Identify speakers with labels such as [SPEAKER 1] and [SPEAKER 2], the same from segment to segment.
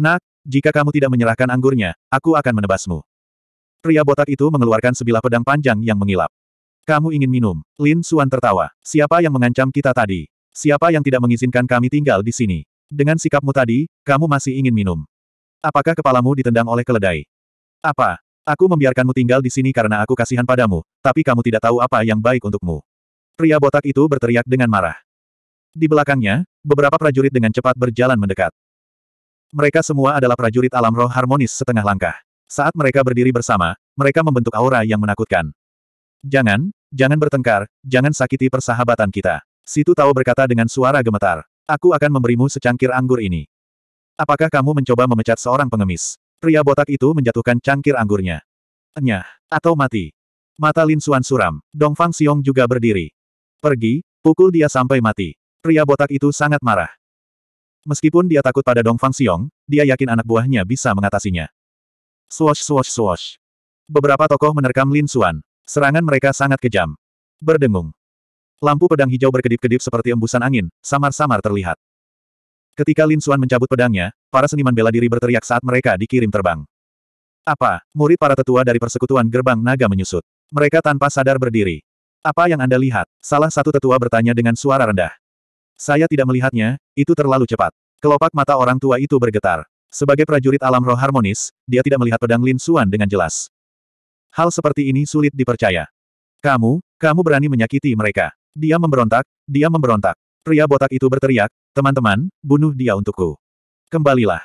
[SPEAKER 1] Nak, jika kamu tidak menyerahkan anggurnya, aku akan menebasmu. Pria botak itu mengeluarkan sebilah pedang panjang yang mengilap. Kamu ingin minum? Lin Suan tertawa. Siapa yang mengancam kita tadi? Siapa yang tidak mengizinkan kami tinggal di sini? Dengan sikapmu tadi, kamu masih ingin minum. Apakah kepalamu ditendang oleh keledai? Apa? Aku membiarkanmu tinggal di sini karena aku kasihan padamu, tapi kamu tidak tahu apa yang baik untukmu. Pria botak itu berteriak dengan marah. Di belakangnya, beberapa prajurit dengan cepat berjalan mendekat. Mereka semua adalah prajurit alam roh harmonis setengah langkah. Saat mereka berdiri bersama, mereka membentuk aura yang menakutkan. Jangan, jangan bertengkar, jangan sakiti persahabatan kita. Situ Tao berkata dengan suara gemetar. Aku akan memberimu secangkir anggur ini. Apakah kamu mencoba memecat seorang pengemis? Pria botak itu menjatuhkan cangkir anggurnya. Enyah, atau mati. Mata Lin Suan suram, Dong Fang Xiong juga berdiri. Pergi, pukul dia sampai mati. Pria botak itu sangat marah. Meskipun dia takut pada Dong Fang Xiong, dia yakin anak buahnya bisa mengatasinya. Swash swash swash. Beberapa tokoh menerkam Lin Xuan. Serangan mereka sangat kejam. Berdengung. Lampu pedang hijau berkedip-kedip seperti embusan angin, samar-samar terlihat. Ketika Lin Xuan mencabut pedangnya, para seniman bela diri berteriak saat mereka dikirim terbang. Apa? Murid para tetua dari persekutuan gerbang naga menyusut. Mereka tanpa sadar berdiri. Apa yang Anda lihat? Salah satu tetua bertanya dengan suara rendah. Saya tidak melihatnya, itu terlalu cepat. Kelopak mata orang tua itu bergetar. Sebagai prajurit alam roh harmonis, dia tidak melihat pedang Lin Xuan dengan jelas. Hal seperti ini sulit dipercaya. Kamu, kamu berani menyakiti mereka. Dia memberontak, dia memberontak. Pria botak itu berteriak, teman-teman, bunuh dia untukku. Kembalilah.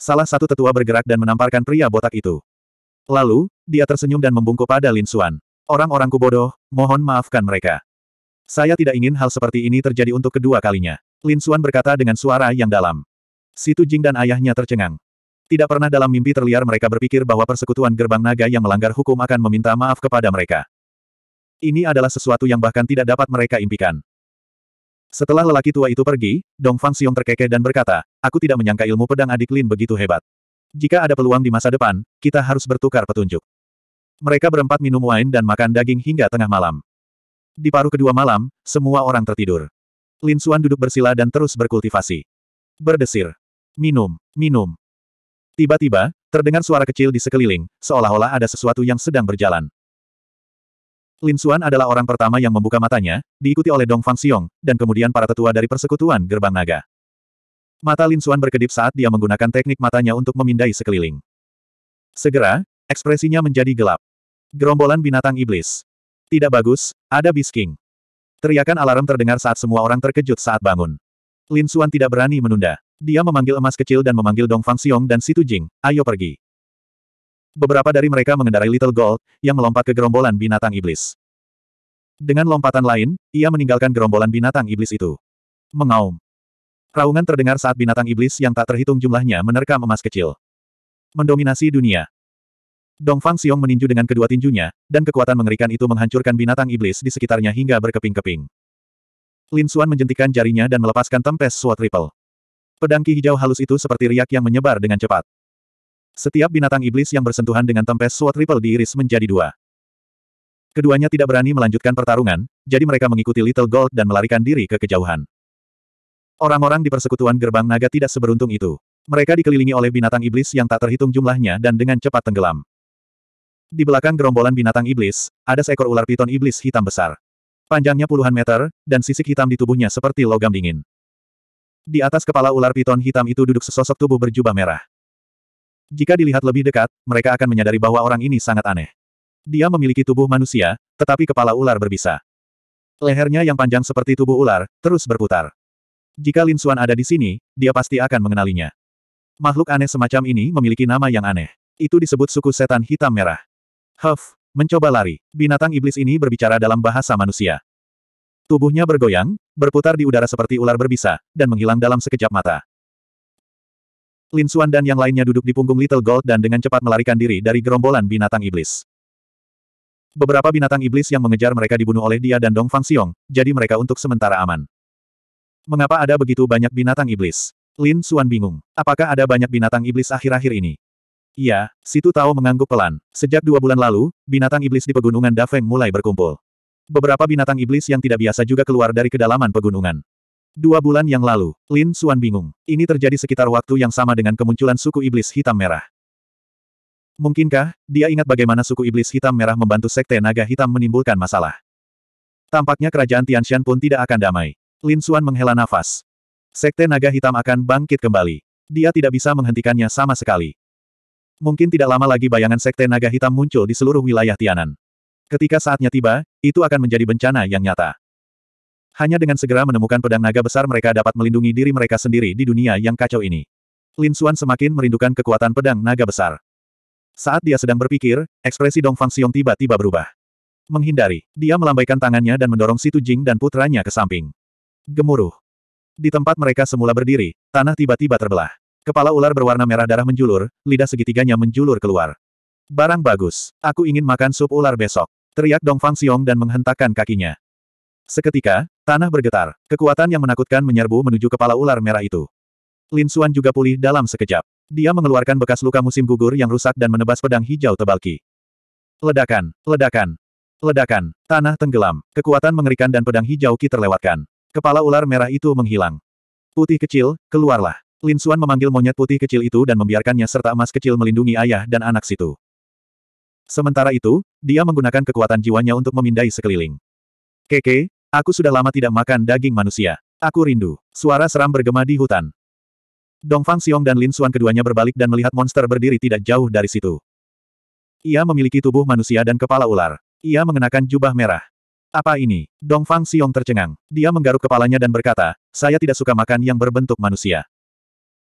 [SPEAKER 1] Salah satu tetua bergerak dan menamparkan pria botak itu. Lalu, dia tersenyum dan membungkuk pada Lin Xuan. Orang-orangku bodoh, mohon maafkan mereka. Saya tidak ingin hal seperti ini terjadi untuk kedua kalinya. Lin Suan berkata dengan suara yang dalam. Situ Jing dan ayahnya tercengang. Tidak pernah dalam mimpi terliar mereka berpikir bahwa persekutuan gerbang naga yang melanggar hukum akan meminta maaf kepada mereka. Ini adalah sesuatu yang bahkan tidak dapat mereka impikan. Setelah lelaki tua itu pergi, Dong Fang Xiong terkekeh dan berkata, aku tidak menyangka ilmu pedang adik Lin begitu hebat. Jika ada peluang di masa depan, kita harus bertukar petunjuk. Mereka berempat minum wine dan makan daging hingga tengah malam. Di paruh kedua malam, semua orang tertidur. Lin Suan duduk bersila dan terus berkultivasi. Berdesir. Minum, minum. Tiba-tiba, terdengar suara kecil di sekeliling, seolah-olah ada sesuatu yang sedang berjalan. Lin Suan adalah orang pertama yang membuka matanya, diikuti oleh Dong Fang Xiong, dan kemudian para tetua dari persekutuan Gerbang Naga. Mata Lin Suan berkedip saat dia menggunakan teknik matanya untuk memindai sekeliling. Segera, ekspresinya menjadi gelap. Gerombolan binatang iblis. Tidak bagus, ada bisking. Teriakan alarm terdengar saat semua orang terkejut saat bangun. Lin Xuan tidak berani menunda. Dia memanggil emas kecil dan memanggil Dong Fang Xiong dan Si Tu Jing, ayo pergi. Beberapa dari mereka mengendarai Little Gold, yang melompat ke gerombolan binatang iblis. Dengan lompatan lain, ia meninggalkan gerombolan binatang iblis itu. Mengaum. Raungan terdengar saat binatang iblis yang tak terhitung jumlahnya menerkam emas kecil. Mendominasi dunia. Dong Fang Xiong meninju dengan kedua tinjunya, dan kekuatan mengerikan itu menghancurkan binatang iblis di sekitarnya hingga berkeping-keping. Lin Xuan menjentikan jarinya dan melepaskan tempes suat ripple. Pedang ki hijau halus itu seperti riak yang menyebar dengan cepat. Setiap binatang iblis yang bersentuhan dengan tempes suat ripple diiris menjadi dua. Keduanya tidak berani melanjutkan pertarungan, jadi mereka mengikuti Little Gold dan melarikan diri ke kejauhan. Orang-orang di persekutuan gerbang naga tidak seberuntung itu. Mereka dikelilingi oleh binatang iblis yang tak terhitung jumlahnya dan dengan cepat tenggelam. Di belakang gerombolan binatang iblis, ada seekor ular piton iblis hitam besar. Panjangnya puluhan meter, dan sisik hitam di tubuhnya seperti logam dingin. Di atas kepala ular piton hitam itu duduk sesosok tubuh berjubah merah. Jika dilihat lebih dekat, mereka akan menyadari bahwa orang ini sangat aneh. Dia memiliki tubuh manusia, tetapi kepala ular berbisa. Lehernya yang panjang seperti tubuh ular, terus berputar. Jika Lin Xuan ada di sini, dia pasti akan mengenalinya. Makhluk aneh semacam ini memiliki nama yang aneh. Itu disebut suku setan hitam merah. Huff, mencoba lari. Binatang iblis ini berbicara dalam bahasa manusia. Tubuhnya bergoyang, berputar di udara seperti ular berbisa, dan menghilang dalam sekejap mata. Lin Xuan dan yang lainnya duduk di punggung Little Gold dan dengan cepat melarikan diri dari gerombolan binatang iblis. Beberapa binatang iblis yang mengejar mereka dibunuh oleh dia dan Dong Fang Xiong, jadi mereka untuk sementara aman. Mengapa ada begitu banyak binatang iblis? Lin Xuan bingung. Apakah ada banyak binatang iblis akhir-akhir ini? Iya, Situ Tao mengangguk pelan. Sejak dua bulan lalu, binatang iblis di pegunungan Dafeng mulai berkumpul. Beberapa binatang iblis yang tidak biasa juga keluar dari kedalaman pegunungan. Dua bulan yang lalu, Lin Xuan bingung. Ini terjadi sekitar waktu yang sama dengan kemunculan suku iblis hitam merah. Mungkinkah, dia ingat bagaimana suku iblis hitam merah membantu sekte naga hitam menimbulkan masalah. Tampaknya kerajaan Tianshan pun tidak akan damai. Lin Xuan menghela nafas. Sekte naga hitam akan bangkit kembali. Dia tidak bisa menghentikannya sama sekali mungkin tidak lama lagi bayangan Sekte Naga Hitam muncul di seluruh wilayah Tianan. Ketika saatnya tiba, itu akan menjadi bencana yang nyata. Hanya dengan segera menemukan pedang naga besar mereka dapat melindungi diri mereka sendiri di dunia yang kacau ini. Lin Xuan semakin merindukan kekuatan pedang naga besar. Saat dia sedang berpikir, ekspresi Dong Fang Xiong tiba-tiba berubah. Menghindari, dia melambaikan tangannya dan mendorong Situ Jing dan putranya ke samping. Gemuruh. Di tempat mereka semula berdiri, tanah tiba-tiba terbelah. Kepala ular berwarna merah darah menjulur, lidah segitiganya menjulur keluar. Barang bagus, aku ingin makan sup ular besok. Teriak Dong Fang Xiong dan menghentakkan kakinya. Seketika, tanah bergetar. Kekuatan yang menakutkan menyerbu menuju kepala ular merah itu. Lin Xuan juga pulih dalam sekejap. Dia mengeluarkan bekas luka musim gugur yang rusak dan menebas pedang hijau tebal ki. Ledakan, ledakan, ledakan, tanah tenggelam, kekuatan mengerikan dan pedang hijau ki terlewatkan. Kepala ular merah itu menghilang. Putih kecil, keluarlah. Lin Suan memanggil monyet putih kecil itu dan membiarkannya serta emas kecil melindungi ayah dan anak situ. Sementara itu, dia menggunakan kekuatan jiwanya untuk memindai sekeliling. Keke, aku sudah lama tidak makan daging manusia. Aku rindu. Suara seram bergema di hutan. Dongfang Xiong dan Lin Suan keduanya berbalik dan melihat monster berdiri tidak jauh dari situ. Ia memiliki tubuh manusia dan kepala ular. Ia mengenakan jubah merah. Apa ini? Dongfang Xiong tercengang. Dia menggaruk kepalanya dan berkata, saya tidak suka makan yang berbentuk manusia.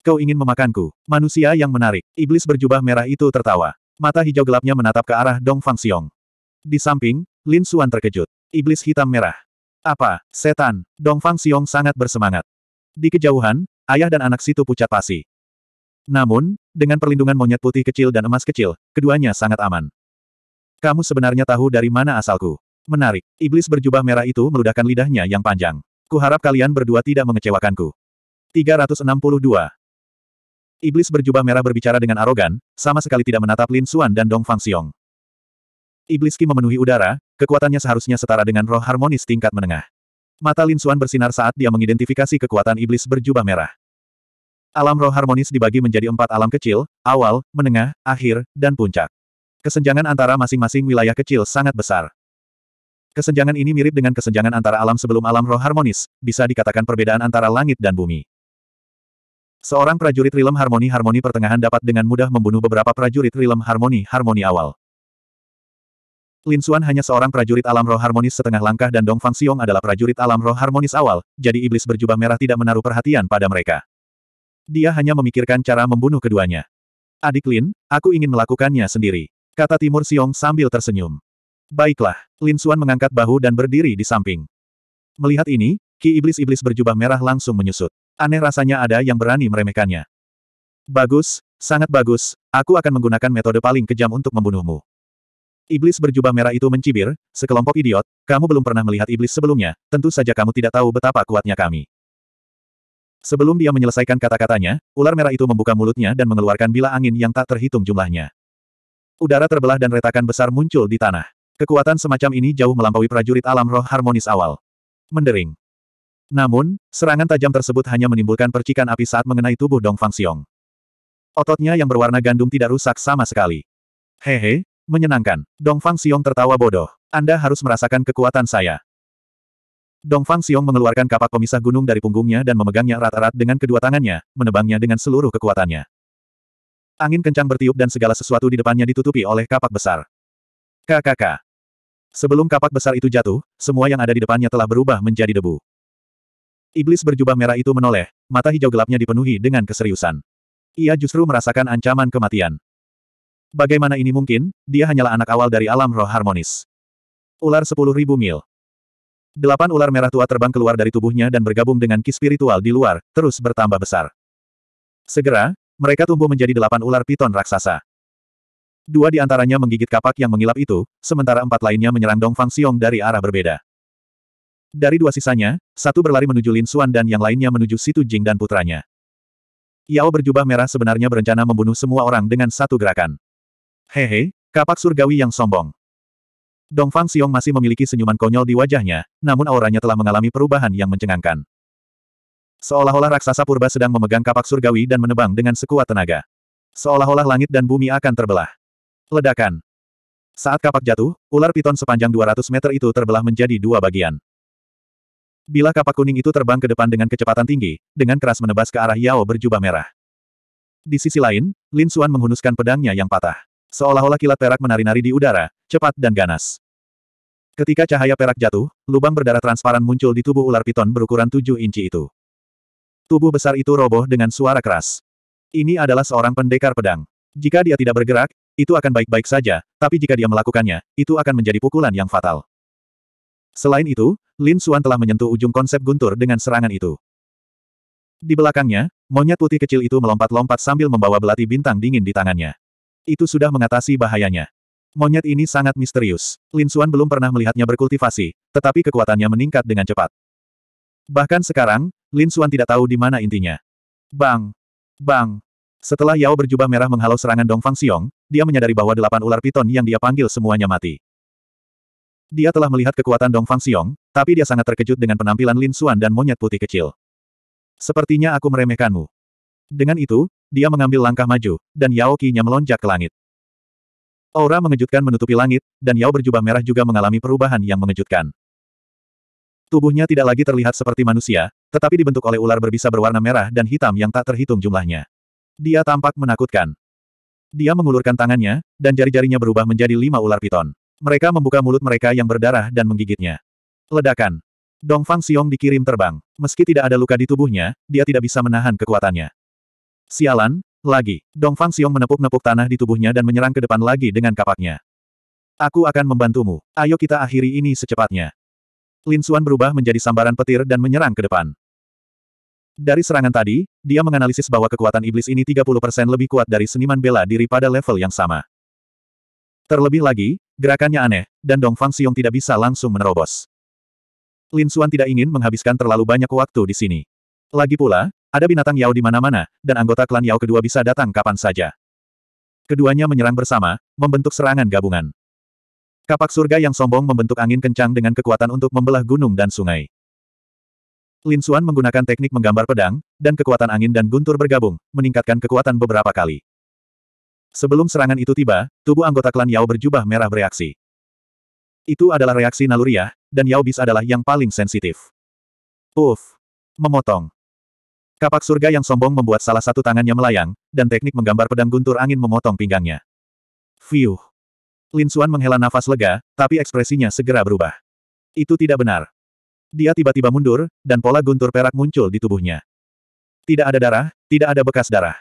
[SPEAKER 1] Kau ingin memakanku, manusia yang menarik. Iblis berjubah merah itu tertawa. Mata hijau gelapnya menatap ke arah Dong Fang Xiong. Di samping, Lin Xuan terkejut. Iblis hitam merah. Apa, setan? Dong Fang Xiong sangat bersemangat. Di kejauhan, ayah dan anak situ pucat pasi. Namun, dengan perlindungan monyet putih kecil dan emas kecil, keduanya sangat aman. Kamu sebenarnya tahu dari mana asalku. Menarik, iblis berjubah merah itu meludahkan lidahnya yang panjang. Kuharap kalian berdua tidak mengecewakanku. 362. Iblis berjubah merah berbicara dengan arogan, sama sekali tidak menatap Lin Suan dan Dong Fang Xiong. Iblis Qi memenuhi udara, kekuatannya seharusnya setara dengan roh harmonis tingkat menengah. Mata Lin Suan bersinar saat dia mengidentifikasi kekuatan iblis berjubah merah. Alam roh harmonis dibagi menjadi empat alam kecil, awal, menengah, akhir, dan puncak. Kesenjangan antara masing-masing wilayah kecil sangat besar. Kesenjangan ini mirip dengan kesenjangan antara alam sebelum alam roh harmonis, bisa dikatakan perbedaan antara langit dan bumi. Seorang prajurit rilem harmoni-harmoni pertengahan dapat dengan mudah membunuh beberapa prajurit rilem harmoni-harmoni awal. Lin Xuan hanya seorang prajurit alam roh harmonis setengah langkah dan Dong Fang Xiong adalah prajurit alam roh harmonis awal, jadi iblis berjubah merah tidak menaruh perhatian pada mereka. Dia hanya memikirkan cara membunuh keduanya. Adik Lin, aku ingin melakukannya sendiri. Kata Timur Xiong sambil tersenyum. Baiklah, Lin Xuan mengangkat bahu dan berdiri di samping. Melihat ini, Ki Iblis-Iblis berjubah merah langsung menyusut. Aneh rasanya ada yang berani meremehkannya. Bagus, sangat bagus, aku akan menggunakan metode paling kejam untuk membunuhmu. Iblis berjubah merah itu mencibir, sekelompok idiot, kamu belum pernah melihat iblis sebelumnya, tentu saja kamu tidak tahu betapa kuatnya kami. Sebelum dia menyelesaikan kata-katanya, ular merah itu membuka mulutnya dan mengeluarkan bila angin yang tak terhitung jumlahnya. Udara terbelah dan retakan besar muncul di tanah. Kekuatan semacam ini jauh melampaui prajurit alam roh harmonis awal. Mendering. Namun, serangan tajam tersebut hanya menimbulkan percikan api saat mengenai tubuh Dong Fang Xiong. Ototnya yang berwarna gandum tidak rusak sama sekali. Hehe, menyenangkan. Dong Fang Xiong tertawa bodoh. Anda harus merasakan kekuatan saya. Dong Fang Xiong mengeluarkan kapak pemisah gunung dari punggungnya dan memegangnya erat-erat dengan kedua tangannya, menebangnya dengan seluruh kekuatannya. Angin kencang bertiup dan segala sesuatu di depannya ditutupi oleh kapak besar. KKK. Sebelum kapak besar itu jatuh, semua yang ada di depannya telah berubah menjadi debu. Iblis berjubah merah itu menoleh, mata hijau gelapnya dipenuhi dengan keseriusan. Ia justru merasakan ancaman kematian. Bagaimana ini mungkin, dia hanyalah anak awal dari alam roh harmonis. Ular 10.000 mil. Delapan ular merah tua terbang keluar dari tubuhnya dan bergabung dengan ki spiritual di luar, terus bertambah besar. Segera, mereka tumbuh menjadi delapan ular piton raksasa. Dua di antaranya menggigit kapak yang mengilap itu, sementara empat lainnya menyerang Dong Fang Xiong dari arah berbeda. Dari dua sisanya, satu berlari menuju Lin Xuan dan yang lainnya menuju Situ Jing dan putranya. Yao berjubah merah sebenarnya berencana membunuh semua orang dengan satu gerakan. Hehe, kapak surgawi yang sombong. Dongfang Xiong masih memiliki senyuman konyol di wajahnya, namun auranya telah mengalami perubahan yang mencengangkan. Seolah-olah raksasa purba sedang memegang kapak surgawi dan menebang dengan sekuat tenaga. Seolah-olah langit dan bumi akan terbelah. Ledakan. Saat kapak jatuh, ular piton sepanjang 200 meter itu terbelah menjadi dua bagian. Bila kapak kuning itu terbang ke depan dengan kecepatan tinggi, dengan keras menebas ke arah Yao berjubah merah. Di sisi lain, Lin Xuan menghunuskan pedangnya yang patah. Seolah-olah kilat perak menari-nari di udara, cepat dan ganas. Ketika cahaya perak jatuh, lubang berdarah transparan muncul di tubuh ular piton berukuran 7 inci itu. Tubuh besar itu roboh dengan suara keras. Ini adalah seorang pendekar pedang. Jika dia tidak bergerak, itu akan baik-baik saja, tapi jika dia melakukannya, itu akan menjadi pukulan yang fatal. Selain itu, Lin Suan telah menyentuh ujung konsep guntur dengan serangan itu. Di belakangnya, monyet putih kecil itu melompat-lompat sambil membawa belati bintang dingin di tangannya. Itu sudah mengatasi bahayanya. Monyet ini sangat misterius. Lin Suan belum pernah melihatnya berkultivasi, tetapi kekuatannya meningkat dengan cepat. Bahkan sekarang, Lin Suan tidak tahu di mana intinya. Bang! Bang! Setelah Yao berjubah merah menghalau serangan Dong Fang Xiong, dia menyadari bahwa delapan ular piton yang dia panggil semuanya mati. Dia telah melihat kekuatan Dong Fang Xiong, tapi dia sangat terkejut dengan penampilan Lin Xuan dan monyet putih kecil. Sepertinya aku meremehkanmu. Dengan itu, dia mengambil langkah maju, dan Yao Qi-nya melonjak ke langit. Aura mengejutkan menutupi langit, dan Yao berjubah merah juga mengalami perubahan yang mengejutkan. Tubuhnya tidak lagi terlihat seperti manusia, tetapi dibentuk oleh ular berbisa berwarna merah dan hitam yang tak terhitung jumlahnya. Dia tampak menakutkan. Dia mengulurkan tangannya, dan jari-jarinya berubah menjadi lima ular piton. Mereka membuka mulut mereka yang berdarah dan menggigitnya. Ledakan. Dong Fang Xiong dikirim terbang. Meski tidak ada luka di tubuhnya, dia tidak bisa menahan kekuatannya. Sialan, lagi. Dong Fang Xiong menepuk-nepuk tanah di tubuhnya dan menyerang ke depan lagi dengan kapaknya. Aku akan membantumu. Ayo kita akhiri ini secepatnya. Lin Xuan berubah menjadi sambaran petir dan menyerang ke depan. Dari serangan tadi, dia menganalisis bahwa kekuatan iblis ini 30% lebih kuat dari seniman bela diri pada level yang sama. Terlebih lagi, gerakannya aneh, dan Dong Fang Xiong tidak bisa langsung menerobos. Lin Suan tidak ingin menghabiskan terlalu banyak waktu di sini. Lagi pula, ada binatang Yao di mana-mana, dan anggota klan Yao kedua bisa datang kapan saja. Keduanya menyerang bersama, membentuk serangan gabungan. Kapak surga yang sombong membentuk angin kencang dengan kekuatan untuk membelah gunung dan sungai. Lin Suan menggunakan teknik menggambar pedang, dan kekuatan angin dan guntur bergabung, meningkatkan kekuatan beberapa kali. Sebelum serangan itu tiba, tubuh anggota klan Yao berjubah merah bereaksi. Itu adalah reaksi naluriah, dan Yao Bis adalah yang paling sensitif. Uff! Memotong. Kapak surga yang sombong membuat salah satu tangannya melayang, dan teknik menggambar pedang guntur angin memotong pinggangnya. Fiuh. Lin Xuan menghela nafas lega, tapi ekspresinya segera berubah. Itu tidak benar. Dia tiba-tiba mundur, dan pola guntur perak muncul di tubuhnya. Tidak ada darah, tidak ada bekas darah.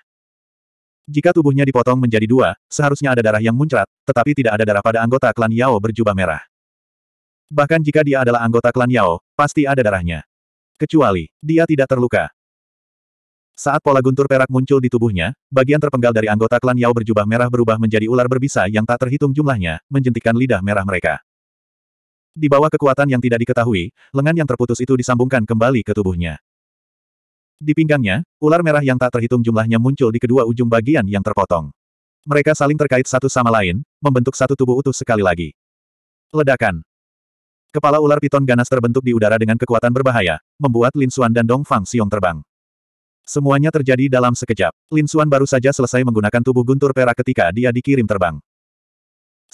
[SPEAKER 1] Jika tubuhnya dipotong menjadi dua, seharusnya ada darah yang muncrat, tetapi tidak ada darah pada anggota klan Yao berjubah merah. Bahkan jika dia adalah anggota klan Yao, pasti ada darahnya. Kecuali, dia tidak terluka. Saat pola guntur perak muncul di tubuhnya, bagian terpenggal dari anggota klan Yao berjubah merah berubah menjadi ular berbisa yang tak terhitung jumlahnya, menjentikan lidah merah mereka. Di bawah kekuatan yang tidak diketahui, lengan yang terputus itu disambungkan kembali ke tubuhnya. Di pinggangnya, ular merah yang tak terhitung jumlahnya muncul di kedua ujung bagian yang terpotong. Mereka saling terkait satu sama lain, membentuk satu tubuh utuh sekali lagi. Ledakan. Kepala ular piton ganas terbentuk di udara dengan kekuatan berbahaya, membuat Lin Xuan dan Dong Fang Xiong terbang. Semuanya terjadi dalam sekejap. Lin Xuan baru saja selesai menggunakan tubuh guntur perak ketika dia dikirim terbang.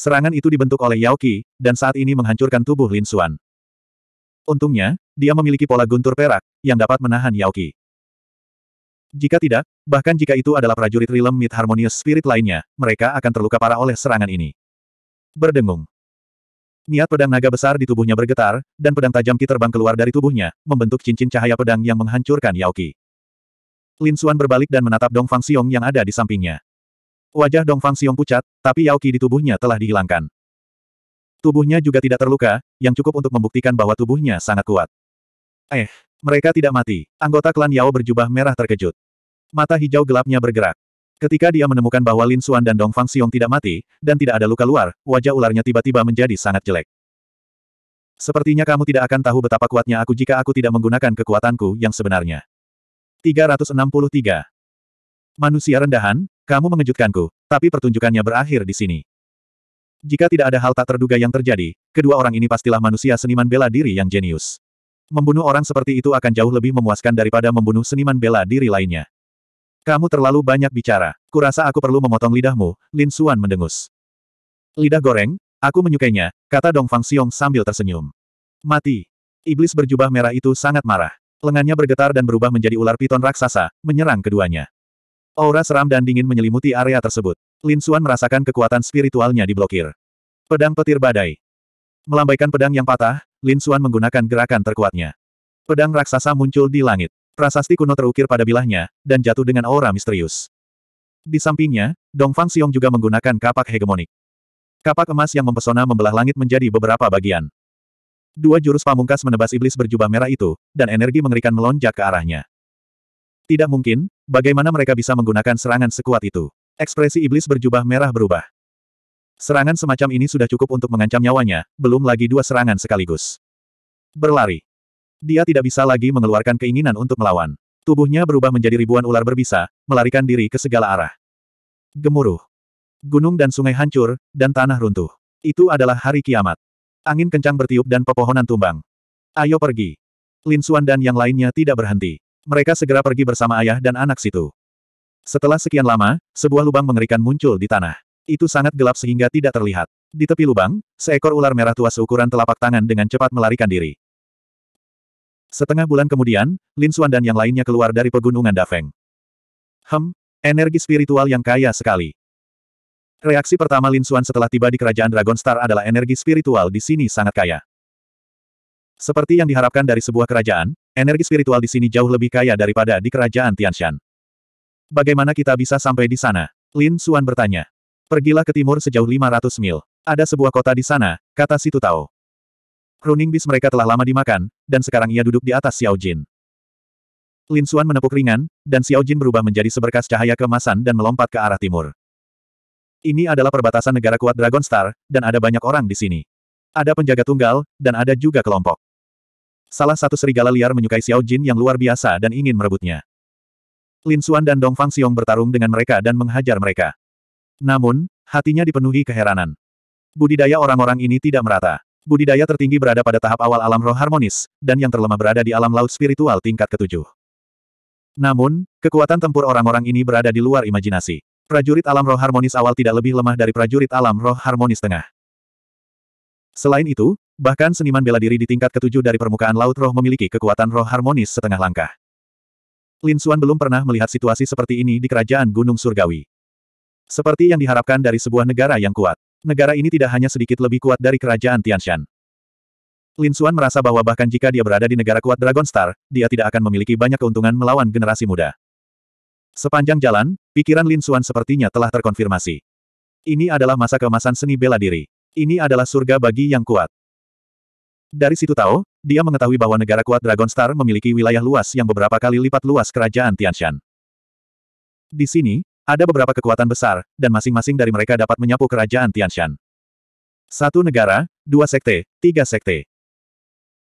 [SPEAKER 1] Serangan itu dibentuk oleh Yao Qi, dan saat ini menghancurkan tubuh Lin Xuan. Untungnya, dia memiliki pola guntur perak, yang dapat menahan Yao Qi. Jika tidak, bahkan jika itu adalah prajurit Rilem Mid Harmonious Spirit lainnya, mereka akan terluka parah oleh serangan ini. Berdengung. Niat pedang naga besar di tubuhnya bergetar, dan pedang tajam Ki terbang keluar dari tubuhnya, membentuk cincin cahaya pedang yang menghancurkan Yao Qi. Lin Xuan berbalik dan menatap Dong Fang Xiong yang ada di sampingnya. Wajah Dong Fang Xiong pucat, tapi Yao Qi di tubuhnya telah dihilangkan. Tubuhnya juga tidak terluka, yang cukup untuk membuktikan bahwa tubuhnya sangat kuat. Eh, mereka tidak mati. Anggota klan Yao berjubah merah terkejut. Mata hijau gelapnya bergerak. Ketika dia menemukan bahwa Lin Xuan dan Dong Fang Xiong tidak mati, dan tidak ada luka luar, wajah ularnya tiba-tiba menjadi sangat jelek. Sepertinya kamu tidak akan tahu betapa kuatnya aku jika aku tidak menggunakan kekuatanku yang sebenarnya. 363. Manusia rendahan, kamu mengejutkanku, tapi pertunjukannya berakhir di sini. Jika tidak ada hal tak terduga yang terjadi, kedua orang ini pastilah manusia seniman bela diri yang jenius. Membunuh orang seperti itu akan jauh lebih memuaskan daripada membunuh seniman bela diri lainnya. Kamu terlalu banyak bicara. Kurasa aku perlu memotong lidahmu, Lin Xuan mendengus. Lidah goreng, aku menyukainya, kata Dong Fang Xiong sambil tersenyum. Mati. Iblis berjubah merah itu sangat marah. Lengannya bergetar dan berubah menjadi ular piton raksasa, menyerang keduanya. Aura seram dan dingin menyelimuti area tersebut. Lin Xuan merasakan kekuatan spiritualnya diblokir. Pedang petir badai. Melambaikan pedang yang patah, Lin Xuan menggunakan gerakan terkuatnya. Pedang raksasa muncul di langit. Prasasti kuno terukir pada bilahnya, dan jatuh dengan aura misterius. Di sampingnya, Dongfang Fang Xiong juga menggunakan kapak hegemonik. Kapak emas yang mempesona membelah langit menjadi beberapa bagian. Dua jurus pamungkas menebas iblis berjubah merah itu, dan energi mengerikan melonjak ke arahnya. Tidak mungkin, bagaimana mereka bisa menggunakan serangan sekuat itu. Ekspresi iblis berjubah merah berubah. Serangan semacam ini sudah cukup untuk mengancam nyawanya, belum lagi dua serangan sekaligus. Berlari. Dia tidak bisa lagi mengeluarkan keinginan untuk melawan. Tubuhnya berubah menjadi ribuan ular berbisa, melarikan diri ke segala arah. Gemuruh. Gunung dan sungai hancur, dan tanah runtuh. Itu adalah hari kiamat. Angin kencang bertiup dan pepohonan tumbang. Ayo pergi. Lin Xuan dan yang lainnya tidak berhenti. Mereka segera pergi bersama ayah dan anak situ. Setelah sekian lama, sebuah lubang mengerikan muncul di tanah. Itu sangat gelap sehingga tidak terlihat. Di tepi lubang, seekor ular merah tua seukuran telapak tangan dengan cepat melarikan diri. Setengah bulan kemudian, Lin Xuan dan yang lainnya keluar dari pegunungan Dafeng. Hem, energi spiritual yang kaya sekali. Reaksi pertama Lin Xuan setelah tiba di kerajaan Dragon Star adalah energi spiritual di sini sangat kaya. Seperti yang diharapkan dari sebuah kerajaan, energi spiritual di sini jauh lebih kaya daripada di kerajaan Tianshan. Bagaimana kita bisa sampai di sana? Lin Xuan bertanya. Pergilah ke timur sejauh 500 mil. Ada sebuah kota di sana, kata Situ Tao. Kroning bis mereka telah lama dimakan, dan sekarang ia duduk di atas Xiao Jin. Lin Xuan menepuk ringan, dan Xiao Jin berubah menjadi seberkas cahaya kemasan dan melompat ke arah timur. Ini adalah perbatasan negara kuat Dragon Star, dan ada banyak orang di sini. Ada penjaga tunggal, dan ada juga kelompok. Salah satu serigala liar menyukai Xiao Jin yang luar biasa dan ingin merebutnya. Lin Xuan dan Dong Fang Xiong bertarung dengan mereka dan menghajar mereka. Namun, hatinya dipenuhi keheranan. Budidaya orang-orang ini tidak merata. Budidaya tertinggi berada pada tahap awal alam roh harmonis, dan yang terlemah berada di alam laut spiritual tingkat ketujuh. Namun, kekuatan tempur orang-orang ini berada di luar imajinasi. Prajurit alam roh harmonis awal tidak lebih lemah dari prajurit alam roh harmonis tengah. Selain itu, bahkan seniman bela diri di tingkat ketujuh dari permukaan laut roh memiliki kekuatan roh harmonis setengah langkah. Lin Xuan belum pernah melihat situasi seperti ini di kerajaan Gunung Surgawi. Seperti yang diharapkan dari sebuah negara yang kuat negara ini tidak hanya sedikit lebih kuat dari kerajaan Tianshan. Lin Xuan merasa bahwa bahkan jika dia berada di negara kuat Dragon Star, dia tidak akan memiliki banyak keuntungan melawan generasi muda. Sepanjang jalan, pikiran Lin Xuan sepertinya telah terkonfirmasi. Ini adalah masa keemasan seni bela diri. Ini adalah surga bagi yang kuat. Dari situ tahu, dia mengetahui bahwa negara kuat Dragon Star memiliki wilayah luas yang beberapa kali lipat luas kerajaan Tianshan. Di sini, ada beberapa kekuatan besar, dan masing-masing dari mereka dapat menyapu kerajaan Tianshan. Satu negara, dua sekte, tiga sekte.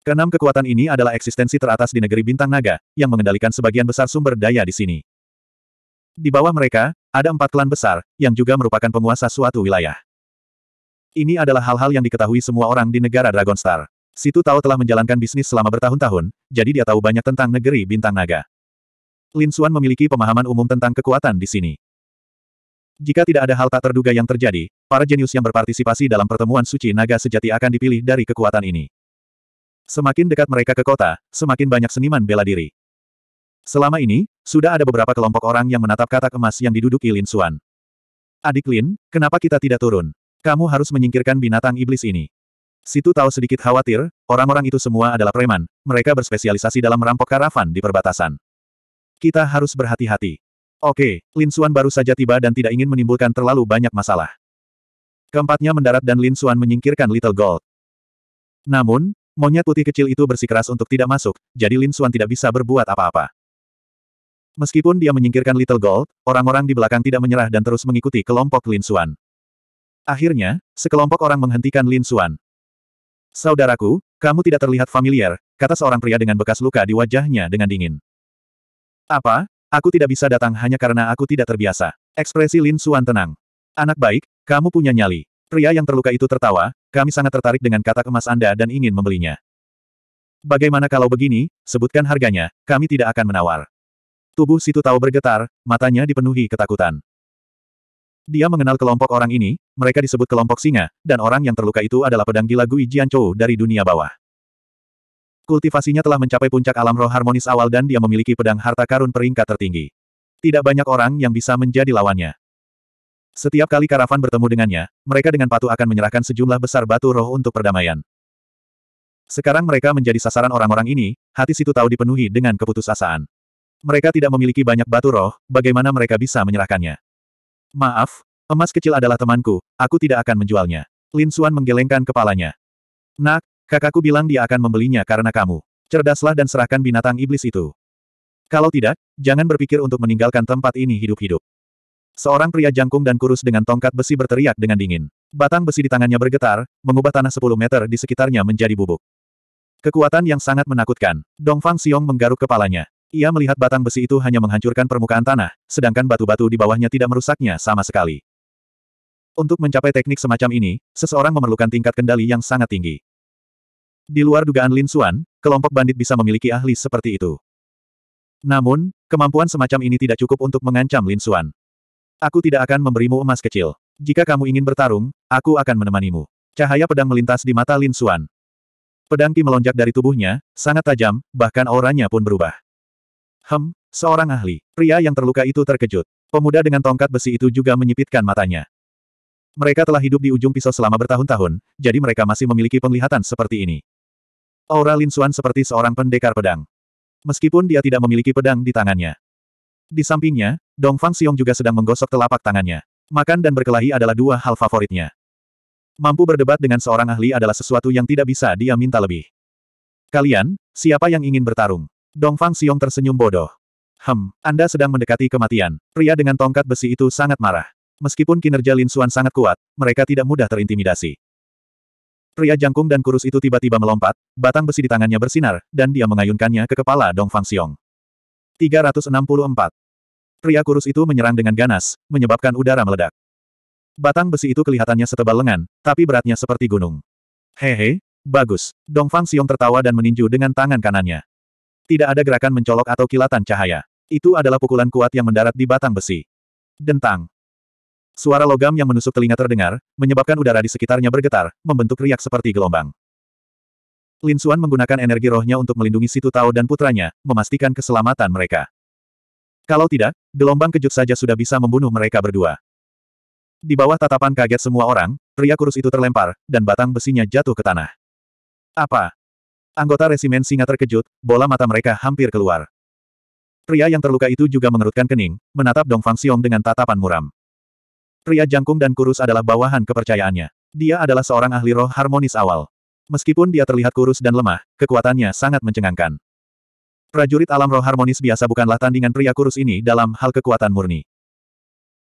[SPEAKER 1] Keenam kekuatan ini adalah eksistensi teratas di negeri Bintang Naga, yang mengendalikan sebagian besar sumber daya di sini. Di bawah mereka, ada empat klan besar, yang juga merupakan penguasa suatu wilayah. Ini adalah hal-hal yang diketahui semua orang di negara Dragon Star. Situ Tao telah menjalankan bisnis selama bertahun-tahun, jadi dia tahu banyak tentang negeri Bintang Naga. Lin Xuan memiliki pemahaman umum tentang kekuatan di sini. Jika tidak ada hal tak terduga yang terjadi, para jenius yang berpartisipasi dalam pertemuan suci naga sejati akan dipilih dari kekuatan ini. Semakin dekat mereka ke kota, semakin banyak seniman bela diri. Selama ini, sudah ada beberapa kelompok orang yang menatap katak emas yang diduduki Lin Suan. Adik Lin, kenapa kita tidak turun? Kamu harus menyingkirkan binatang iblis ini. Situ tahu sedikit khawatir, orang-orang itu semua adalah preman, mereka berspesialisasi dalam merampok karavan di perbatasan. Kita harus berhati-hati. Oke, Lin Xuan baru saja tiba dan tidak ingin menimbulkan terlalu banyak masalah. Keempatnya mendarat dan Lin Xuan menyingkirkan Little Gold. Namun, monyet putih kecil itu bersikeras untuk tidak masuk, jadi Lin Xuan tidak bisa berbuat apa-apa. Meskipun dia menyingkirkan Little Gold, orang-orang di belakang tidak menyerah dan terus mengikuti kelompok Lin Xuan. Akhirnya, sekelompok orang menghentikan Lin Xuan. Saudaraku, kamu tidak terlihat familiar, kata seorang pria dengan bekas luka di wajahnya dengan dingin. Apa, Aku tidak bisa datang hanya karena aku tidak terbiasa. Ekspresi Lin Suan tenang. Anak baik, kamu punya nyali. Pria yang terluka itu tertawa, kami sangat tertarik dengan kata emas Anda dan ingin membelinya. Bagaimana kalau begini, sebutkan harganya, kami tidak akan menawar. Tubuh situ tahu bergetar, matanya dipenuhi ketakutan. Dia mengenal kelompok orang ini, mereka disebut kelompok singa, dan orang yang terluka itu adalah pedang gila Gui Jianchou dari dunia bawah. Kultivasinya telah mencapai puncak alam roh harmonis awal dan dia memiliki pedang harta karun peringkat tertinggi. Tidak banyak orang yang bisa menjadi lawannya. Setiap kali karavan bertemu dengannya, mereka dengan patuh akan menyerahkan sejumlah besar batu roh untuk perdamaian. Sekarang mereka menjadi sasaran orang-orang ini, hati situ tahu dipenuhi dengan keputusasaan. Mereka tidak memiliki banyak batu roh, bagaimana mereka bisa menyerahkannya? Maaf, emas kecil adalah temanku, aku tidak akan menjualnya. Lin Suan menggelengkan kepalanya. Nak, Kakakku bilang dia akan membelinya karena kamu. Cerdaslah dan serahkan binatang iblis itu. Kalau tidak, jangan berpikir untuk meninggalkan tempat ini hidup-hidup. Seorang pria jangkung dan kurus dengan tongkat besi berteriak dengan dingin. Batang besi di tangannya bergetar, mengubah tanah 10 meter di sekitarnya menjadi bubuk. Kekuatan yang sangat menakutkan. Dongfang Xiong menggaruk kepalanya. Ia melihat batang besi itu hanya menghancurkan permukaan tanah, sedangkan batu-batu di bawahnya tidak merusaknya sama sekali. Untuk mencapai teknik semacam ini, seseorang memerlukan tingkat kendali yang sangat tinggi. Di luar dugaan Lin Xuan, kelompok bandit bisa memiliki ahli seperti itu. Namun, kemampuan semacam ini tidak cukup untuk mengancam Lin Xuan. Aku tidak akan memberimu emas kecil. Jika kamu ingin bertarung, aku akan menemanimu. Cahaya pedang melintas di mata Lin Xuan. Pedang Qi melonjak dari tubuhnya, sangat tajam, bahkan auranya pun berubah. Hem, seorang ahli. Pria yang terluka itu terkejut. Pemuda dengan tongkat besi itu juga menyipitkan matanya. Mereka telah hidup di ujung pisau selama bertahun-tahun, jadi mereka masih memiliki penglihatan seperti ini. Aura Lin Xuan seperti seorang pendekar pedang. Meskipun dia tidak memiliki pedang di tangannya. Di sampingnya, Dong Fang Xiong juga sedang menggosok telapak tangannya. Makan dan berkelahi adalah dua hal favoritnya. Mampu berdebat dengan seorang ahli adalah sesuatu yang tidak bisa dia minta lebih. Kalian, siapa yang ingin bertarung? Dong Fang Xiong tersenyum bodoh. Hem, Anda sedang mendekati kematian. Pria dengan tongkat besi itu sangat marah. Meskipun kinerja Lin Xuan sangat kuat, mereka tidak mudah terintimidasi. Pria jangkung dan kurus itu tiba-tiba melompat, batang besi di tangannya bersinar, dan dia mengayunkannya ke kepala Dong Fang Xiong. 364. Pria kurus itu menyerang dengan ganas, menyebabkan udara meledak. Batang besi itu kelihatannya setebal lengan, tapi beratnya seperti gunung. Hehe, bagus. Dong Fang Xiong tertawa dan meninju dengan tangan kanannya. Tidak ada gerakan mencolok atau kilatan cahaya. Itu adalah pukulan kuat yang mendarat di batang besi. Dentang. Suara logam yang menusuk telinga terdengar, menyebabkan udara di sekitarnya bergetar, membentuk riak seperti gelombang. Lin Xuan menggunakan energi rohnya untuk melindungi Situ Tao dan putranya, memastikan keselamatan mereka. Kalau tidak, gelombang kejut saja sudah bisa membunuh mereka berdua. Di bawah tatapan kaget semua orang, pria kurus itu terlempar, dan batang besinya jatuh ke tanah. Apa? Anggota resimen singa terkejut, bola mata mereka hampir keluar. Pria yang terluka itu juga mengerutkan kening, menatap Dong Fang Xiong dengan tatapan muram. Pria jangkung dan kurus adalah bawahan kepercayaannya. Dia adalah seorang ahli roh harmonis awal. Meskipun dia terlihat kurus dan lemah, kekuatannya sangat mencengangkan. Prajurit alam roh harmonis biasa bukanlah tandingan pria kurus ini dalam hal kekuatan murni.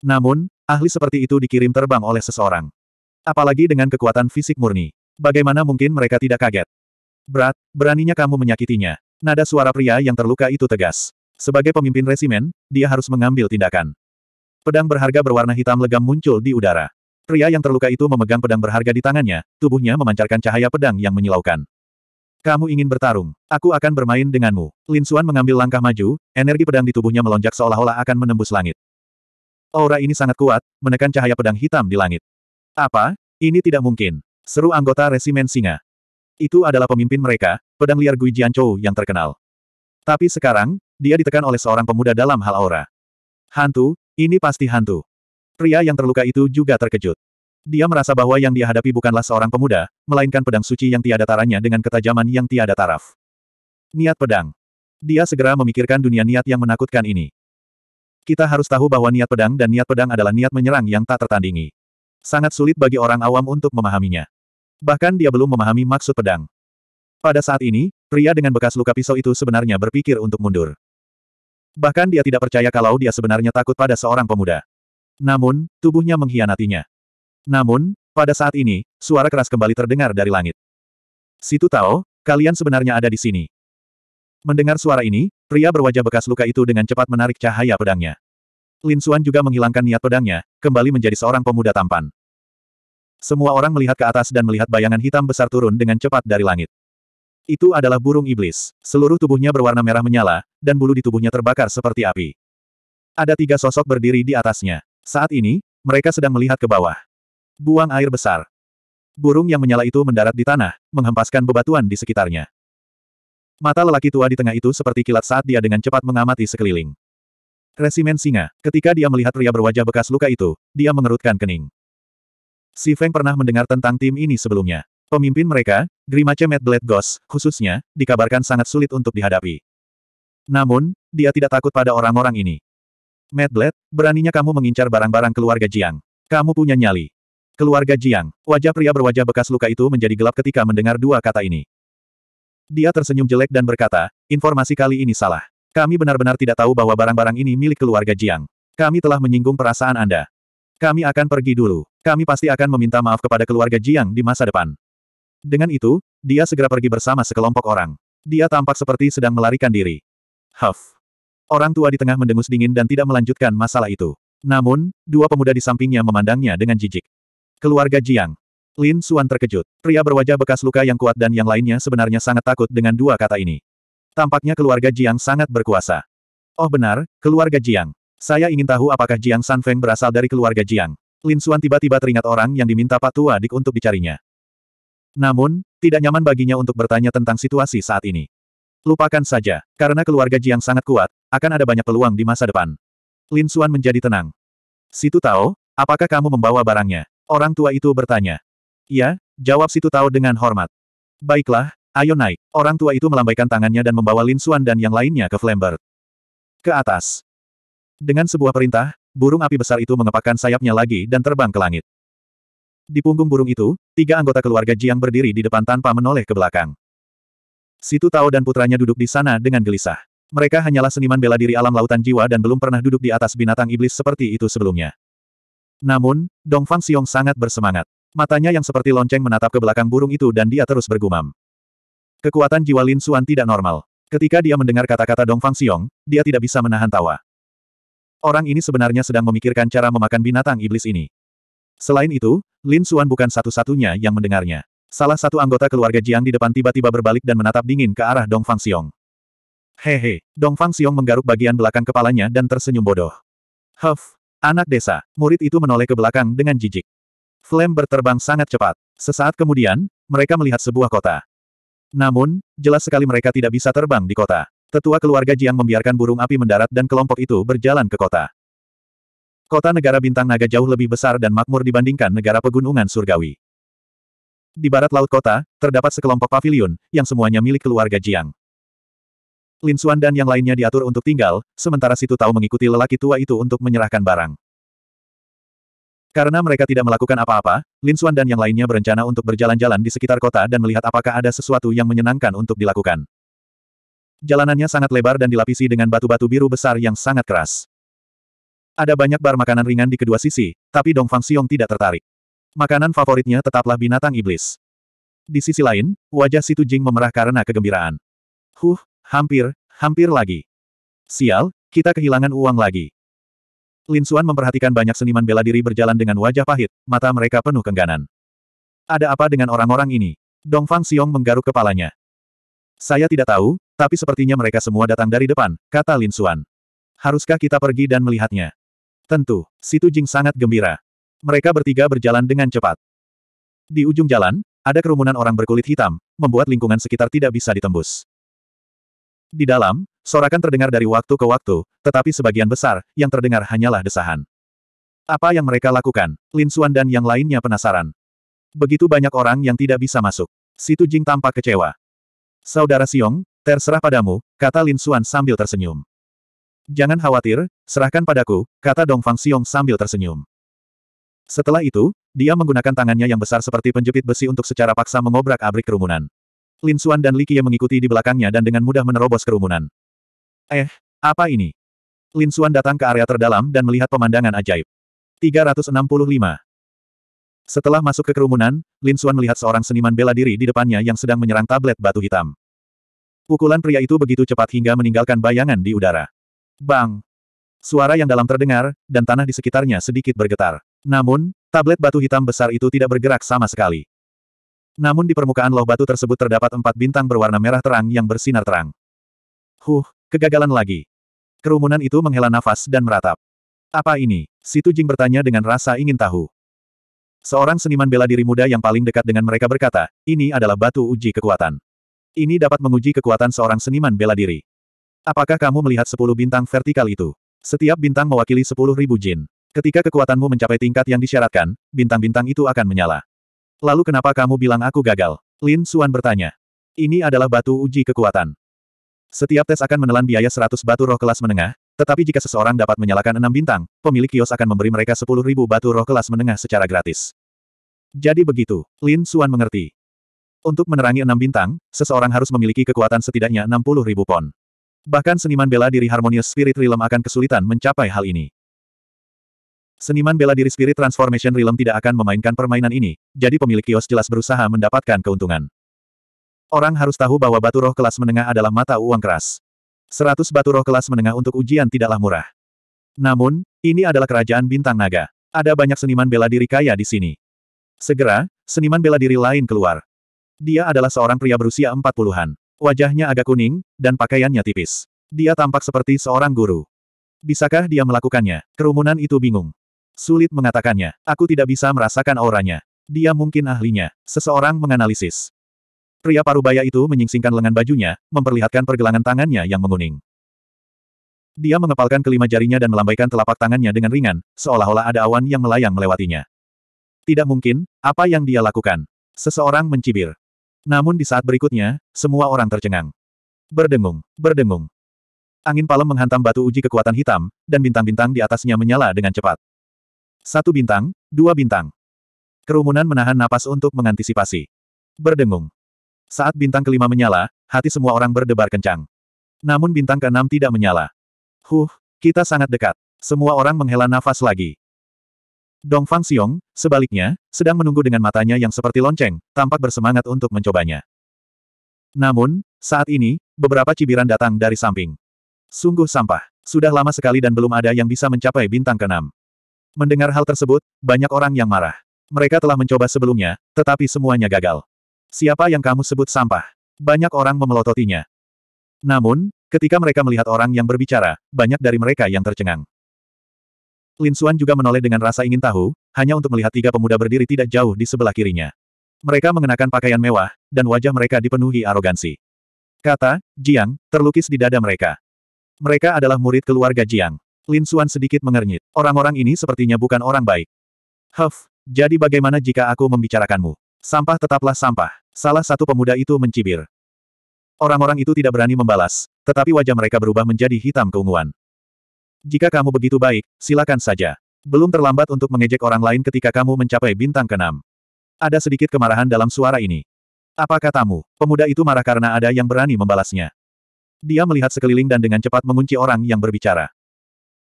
[SPEAKER 1] Namun, ahli seperti itu dikirim terbang oleh seseorang. Apalagi dengan kekuatan fisik murni. Bagaimana mungkin mereka tidak kaget? Berat, beraninya kamu menyakitinya. Nada suara pria yang terluka itu tegas. Sebagai pemimpin resimen, dia harus mengambil tindakan. Pedang berharga berwarna hitam legam muncul di udara. Pria yang terluka itu memegang pedang berharga di tangannya, tubuhnya memancarkan cahaya pedang yang menyilaukan. Kamu ingin bertarung, aku akan bermain denganmu. Lin Suan mengambil langkah maju, energi pedang di tubuhnya melonjak seolah-olah akan menembus langit. Aura ini sangat kuat, menekan cahaya pedang hitam di langit. Apa? Ini tidak mungkin. Seru anggota resimen singa. Itu adalah pemimpin mereka, pedang liar Gui Jianchou yang terkenal. Tapi sekarang, dia ditekan oleh seorang pemuda dalam hal aura. Hantu, ini pasti hantu. Pria yang terluka itu juga terkejut. Dia merasa bahwa yang dia hadapi bukanlah seorang pemuda, melainkan pedang suci yang tiada taranya dengan ketajaman yang tiada taraf. Niat pedang. Dia segera memikirkan dunia niat yang menakutkan ini. Kita harus tahu bahwa niat pedang dan niat pedang adalah niat menyerang yang tak tertandingi. Sangat sulit bagi orang awam untuk memahaminya. Bahkan dia belum memahami maksud pedang. Pada saat ini, pria dengan bekas luka pisau itu sebenarnya berpikir untuk mundur. Bahkan dia tidak percaya kalau dia sebenarnya takut pada seorang pemuda. Namun, tubuhnya mengkhianatinya. Namun, pada saat ini, suara keras kembali terdengar dari langit. Situ Tao, kalian sebenarnya ada di sini. Mendengar suara ini, pria berwajah bekas luka itu dengan cepat menarik cahaya pedangnya. Lin Xuan juga menghilangkan niat pedangnya, kembali menjadi seorang pemuda tampan. Semua orang melihat ke atas dan melihat bayangan hitam besar turun dengan cepat dari langit. Itu adalah burung iblis. Seluruh tubuhnya berwarna merah menyala, dan bulu di tubuhnya terbakar seperti api. Ada tiga sosok berdiri di atasnya. Saat ini, mereka sedang melihat ke bawah. Buang air besar. Burung yang menyala itu mendarat di tanah, menghempaskan bebatuan di sekitarnya. Mata lelaki tua di tengah itu seperti kilat saat dia dengan cepat mengamati sekeliling. Resimen singa, ketika dia melihat pria berwajah bekas luka itu, dia mengerutkan kening. Si Feng pernah mendengar tentang tim ini sebelumnya. Pemimpin mereka, Grimace Mad Blade Ghost, khususnya, dikabarkan sangat sulit untuk dihadapi. Namun, dia tidak takut pada orang-orang ini. Mad Blade, beraninya kamu mengincar barang-barang keluarga Jiang. Kamu punya nyali. Keluarga Jiang, wajah pria berwajah bekas luka itu menjadi gelap ketika mendengar dua kata ini. Dia tersenyum jelek dan berkata, informasi kali ini salah. Kami benar-benar tidak tahu bahwa barang-barang ini milik keluarga Jiang. Kami telah menyinggung perasaan Anda. Kami akan pergi dulu. Kami pasti akan meminta maaf kepada keluarga Jiang di masa depan. Dengan itu, dia segera pergi bersama sekelompok orang. Dia tampak seperti sedang melarikan diri. Huff. Orang tua di tengah mendengus dingin dan tidak melanjutkan masalah itu. Namun, dua pemuda di sampingnya memandangnya dengan jijik. Keluarga Jiang. Lin Suan terkejut. Pria berwajah bekas luka yang kuat dan yang lainnya sebenarnya sangat takut dengan dua kata ini. Tampaknya keluarga Jiang sangat berkuasa. Oh benar, keluarga Jiang. Saya ingin tahu apakah Jiang Sanfeng berasal dari keluarga Jiang. Lin Suan tiba-tiba teringat orang yang diminta Pak Tua Dik untuk dicarinya. Namun, tidak nyaman baginya untuk bertanya tentang situasi saat ini. Lupakan saja, karena keluarga Jiang sangat kuat, akan ada banyak peluang di masa depan. Lin Xuan menjadi tenang. Situ Tao, apakah kamu membawa barangnya? Orang tua itu bertanya. Ya, jawab Situ Tao dengan hormat. Baiklah, ayo naik. Orang tua itu melambaikan tangannya dan membawa Lin Xuan dan yang lainnya ke Flamberg. Ke atas. Dengan sebuah perintah, burung api besar itu mengepakkan sayapnya lagi dan terbang ke langit. Di punggung burung itu, tiga anggota keluarga Jiang berdiri di depan tanpa menoleh ke belakang. Situ Tao dan putranya duduk di sana dengan gelisah. Mereka hanyalah seniman bela diri alam lautan jiwa dan belum pernah duduk di atas binatang iblis seperti itu sebelumnya. Namun, Dongfang Xiong sangat bersemangat. Matanya yang seperti lonceng menatap ke belakang burung itu dan dia terus bergumam. Kekuatan jiwa Lin Xuan tidak normal. Ketika dia mendengar kata-kata Dongfang Xiong, dia tidak bisa menahan tawa. Orang ini sebenarnya sedang memikirkan cara memakan binatang iblis ini. Selain itu, Lin Suan bukan satu-satunya yang mendengarnya. Salah satu anggota keluarga Jiang di depan tiba-tiba berbalik dan menatap dingin ke arah Dong Fang Xiong. Hehe, Dong Fang Xiong menggaruk bagian belakang kepalanya dan tersenyum bodoh. Huff, anak desa, murid itu menoleh ke belakang dengan jijik. Flame berterbang sangat cepat. Sesaat kemudian, mereka melihat sebuah kota. Namun, jelas sekali mereka tidak bisa terbang di kota. Tetua keluarga Jiang membiarkan burung api mendarat dan kelompok itu berjalan ke kota. Kota negara bintang naga jauh lebih besar dan makmur dibandingkan negara pegunungan surgawi. Di barat laut kota, terdapat sekelompok pavilion yang semuanya milik keluarga Jiang. Lin Xuan dan yang lainnya diatur untuk tinggal, sementara Situ Tao mengikuti lelaki tua itu untuk menyerahkan barang. Karena mereka tidak melakukan apa-apa, Lin Xuan dan yang lainnya berencana untuk berjalan-jalan di sekitar kota dan melihat apakah ada sesuatu yang menyenangkan untuk dilakukan. Jalanannya sangat lebar dan dilapisi dengan batu-batu biru besar yang sangat keras. Ada banyak bar makanan ringan di kedua sisi, tapi Dong Fang Xiong tidak tertarik. Makanan favoritnya tetaplah binatang iblis. Di sisi lain, wajah Situ Jing memerah karena kegembiraan. Huh, hampir, hampir lagi. Sial, kita kehilangan uang lagi. Lin Suan memperhatikan banyak seniman bela diri berjalan dengan wajah pahit, mata mereka penuh kengganan. Ada apa dengan orang-orang ini? Dong Fang Xiong menggaruk kepalanya. Saya tidak tahu, tapi sepertinya mereka semua datang dari depan, kata Lin Suan. Haruskah kita pergi dan melihatnya? Tentu, Situ Jing sangat gembira. Mereka bertiga berjalan dengan cepat. Di ujung jalan, ada kerumunan orang berkulit hitam, membuat lingkungan sekitar tidak bisa ditembus. Di dalam, sorakan terdengar dari waktu ke waktu, tetapi sebagian besar, yang terdengar hanyalah desahan. Apa yang mereka lakukan? Lin Xuan dan yang lainnya penasaran. Begitu banyak orang yang tidak bisa masuk. Situ Jing tampak kecewa. Saudara Siong, terserah padamu, kata Lin Xuan sambil tersenyum. Jangan khawatir, serahkan padaku, kata Dong Fang Xiong sambil tersenyum. Setelah itu, dia menggunakan tangannya yang besar seperti penjepit besi untuk secara paksa mengobrak-abrik kerumunan. Lin Xuan dan Li Qiye mengikuti di belakangnya dan dengan mudah menerobos kerumunan. Eh, apa ini? Lin Xuan datang ke area terdalam dan melihat pemandangan ajaib. 365. Setelah masuk ke kerumunan, Lin Xuan melihat seorang seniman bela diri di depannya yang sedang menyerang tablet batu hitam. Pukulan pria itu begitu cepat hingga meninggalkan bayangan di udara. Bang! Suara yang dalam terdengar, dan tanah di sekitarnya sedikit bergetar. Namun, tablet batu hitam besar itu tidak bergerak sama sekali. Namun di permukaan loh batu tersebut terdapat empat bintang berwarna merah terang yang bersinar terang. Huh, kegagalan lagi. Kerumunan itu menghela nafas dan meratap. Apa ini? Situ Jing bertanya dengan rasa ingin tahu. Seorang seniman bela diri muda yang paling dekat dengan mereka berkata, ini adalah batu uji kekuatan. Ini dapat menguji kekuatan seorang seniman bela diri. Apakah kamu melihat sepuluh bintang vertikal itu? Setiap bintang mewakili sepuluh ribu jin. Ketika kekuatanmu mencapai tingkat yang disyaratkan, bintang-bintang itu akan menyala. Lalu kenapa kamu bilang aku gagal? Lin Suan bertanya. Ini adalah batu uji kekuatan. Setiap tes akan menelan biaya seratus batu roh kelas menengah, tetapi jika seseorang dapat menyalakan enam bintang, pemilik kios akan memberi mereka sepuluh ribu batu roh kelas menengah secara gratis. Jadi begitu, Lin Suan mengerti. Untuk menerangi enam bintang, seseorang harus memiliki kekuatan setidaknya enam puluh ribu pon. Bahkan seniman bela diri Harmonious Spirit Realm akan kesulitan mencapai hal ini. Seniman bela diri Spirit Transformation Realm tidak akan memainkan permainan ini, jadi pemilik kios jelas berusaha mendapatkan keuntungan. Orang harus tahu bahwa batu roh kelas menengah adalah mata uang keras. Seratus batu roh kelas menengah untuk ujian tidaklah murah. Namun, ini adalah kerajaan bintang naga. Ada banyak seniman bela diri kaya di sini. Segera, seniman bela diri lain keluar. Dia adalah seorang pria berusia 40-an. Wajahnya agak kuning, dan pakaiannya tipis. Dia tampak seperti seorang guru. Bisakah dia melakukannya? Kerumunan itu bingung. Sulit mengatakannya. Aku tidak bisa merasakan auranya. Dia mungkin ahlinya. Seseorang menganalisis. Pria parubaya itu menyingsingkan lengan bajunya, memperlihatkan pergelangan tangannya yang menguning. Dia mengepalkan kelima jarinya dan melambaikan telapak tangannya dengan ringan, seolah-olah ada awan yang melayang melewatinya. Tidak mungkin, apa yang dia lakukan. Seseorang mencibir. Namun di saat berikutnya, semua orang tercengang. Berdengung, berdengung. Angin palem menghantam batu uji kekuatan hitam, dan bintang-bintang di atasnya menyala dengan cepat. Satu bintang, dua bintang. Kerumunan menahan napas untuk mengantisipasi. Berdengung. Saat bintang kelima menyala, hati semua orang berdebar kencang. Namun bintang keenam tidak menyala. Huh, kita sangat dekat. Semua orang menghela nafas lagi. Dong Fang Xiong, sebaliknya, sedang menunggu dengan matanya yang seperti lonceng, tampak bersemangat untuk mencobanya. Namun, saat ini, beberapa cibiran datang dari samping. Sungguh sampah. Sudah lama sekali dan belum ada yang bisa mencapai bintang keenam. Mendengar hal tersebut, banyak orang yang marah. Mereka telah mencoba sebelumnya, tetapi semuanya gagal. Siapa yang kamu sebut sampah? Banyak orang memelototinya. Namun, ketika mereka melihat orang yang berbicara, banyak dari mereka yang tercengang. Lin Xuan juga menoleh dengan rasa ingin tahu, hanya untuk melihat tiga pemuda berdiri tidak jauh di sebelah kirinya. Mereka mengenakan pakaian mewah, dan wajah mereka dipenuhi arogansi. Kata, Jiang, terlukis di dada mereka. Mereka adalah murid keluarga Jiang. Lin Xuan sedikit mengernyit. Orang-orang ini sepertinya bukan orang baik. Huff, jadi bagaimana jika aku membicarakanmu? Sampah tetaplah sampah. Salah satu pemuda itu mencibir. Orang-orang itu tidak berani membalas, tetapi wajah mereka berubah menjadi hitam keunguan. Jika kamu begitu baik, silakan saja. Belum terlambat untuk mengejek orang lain ketika kamu mencapai bintang keenam. Ada sedikit kemarahan dalam suara ini. Apa katamu? Pemuda itu marah karena ada yang berani membalasnya. Dia melihat sekeliling dan dengan cepat mengunci orang yang berbicara.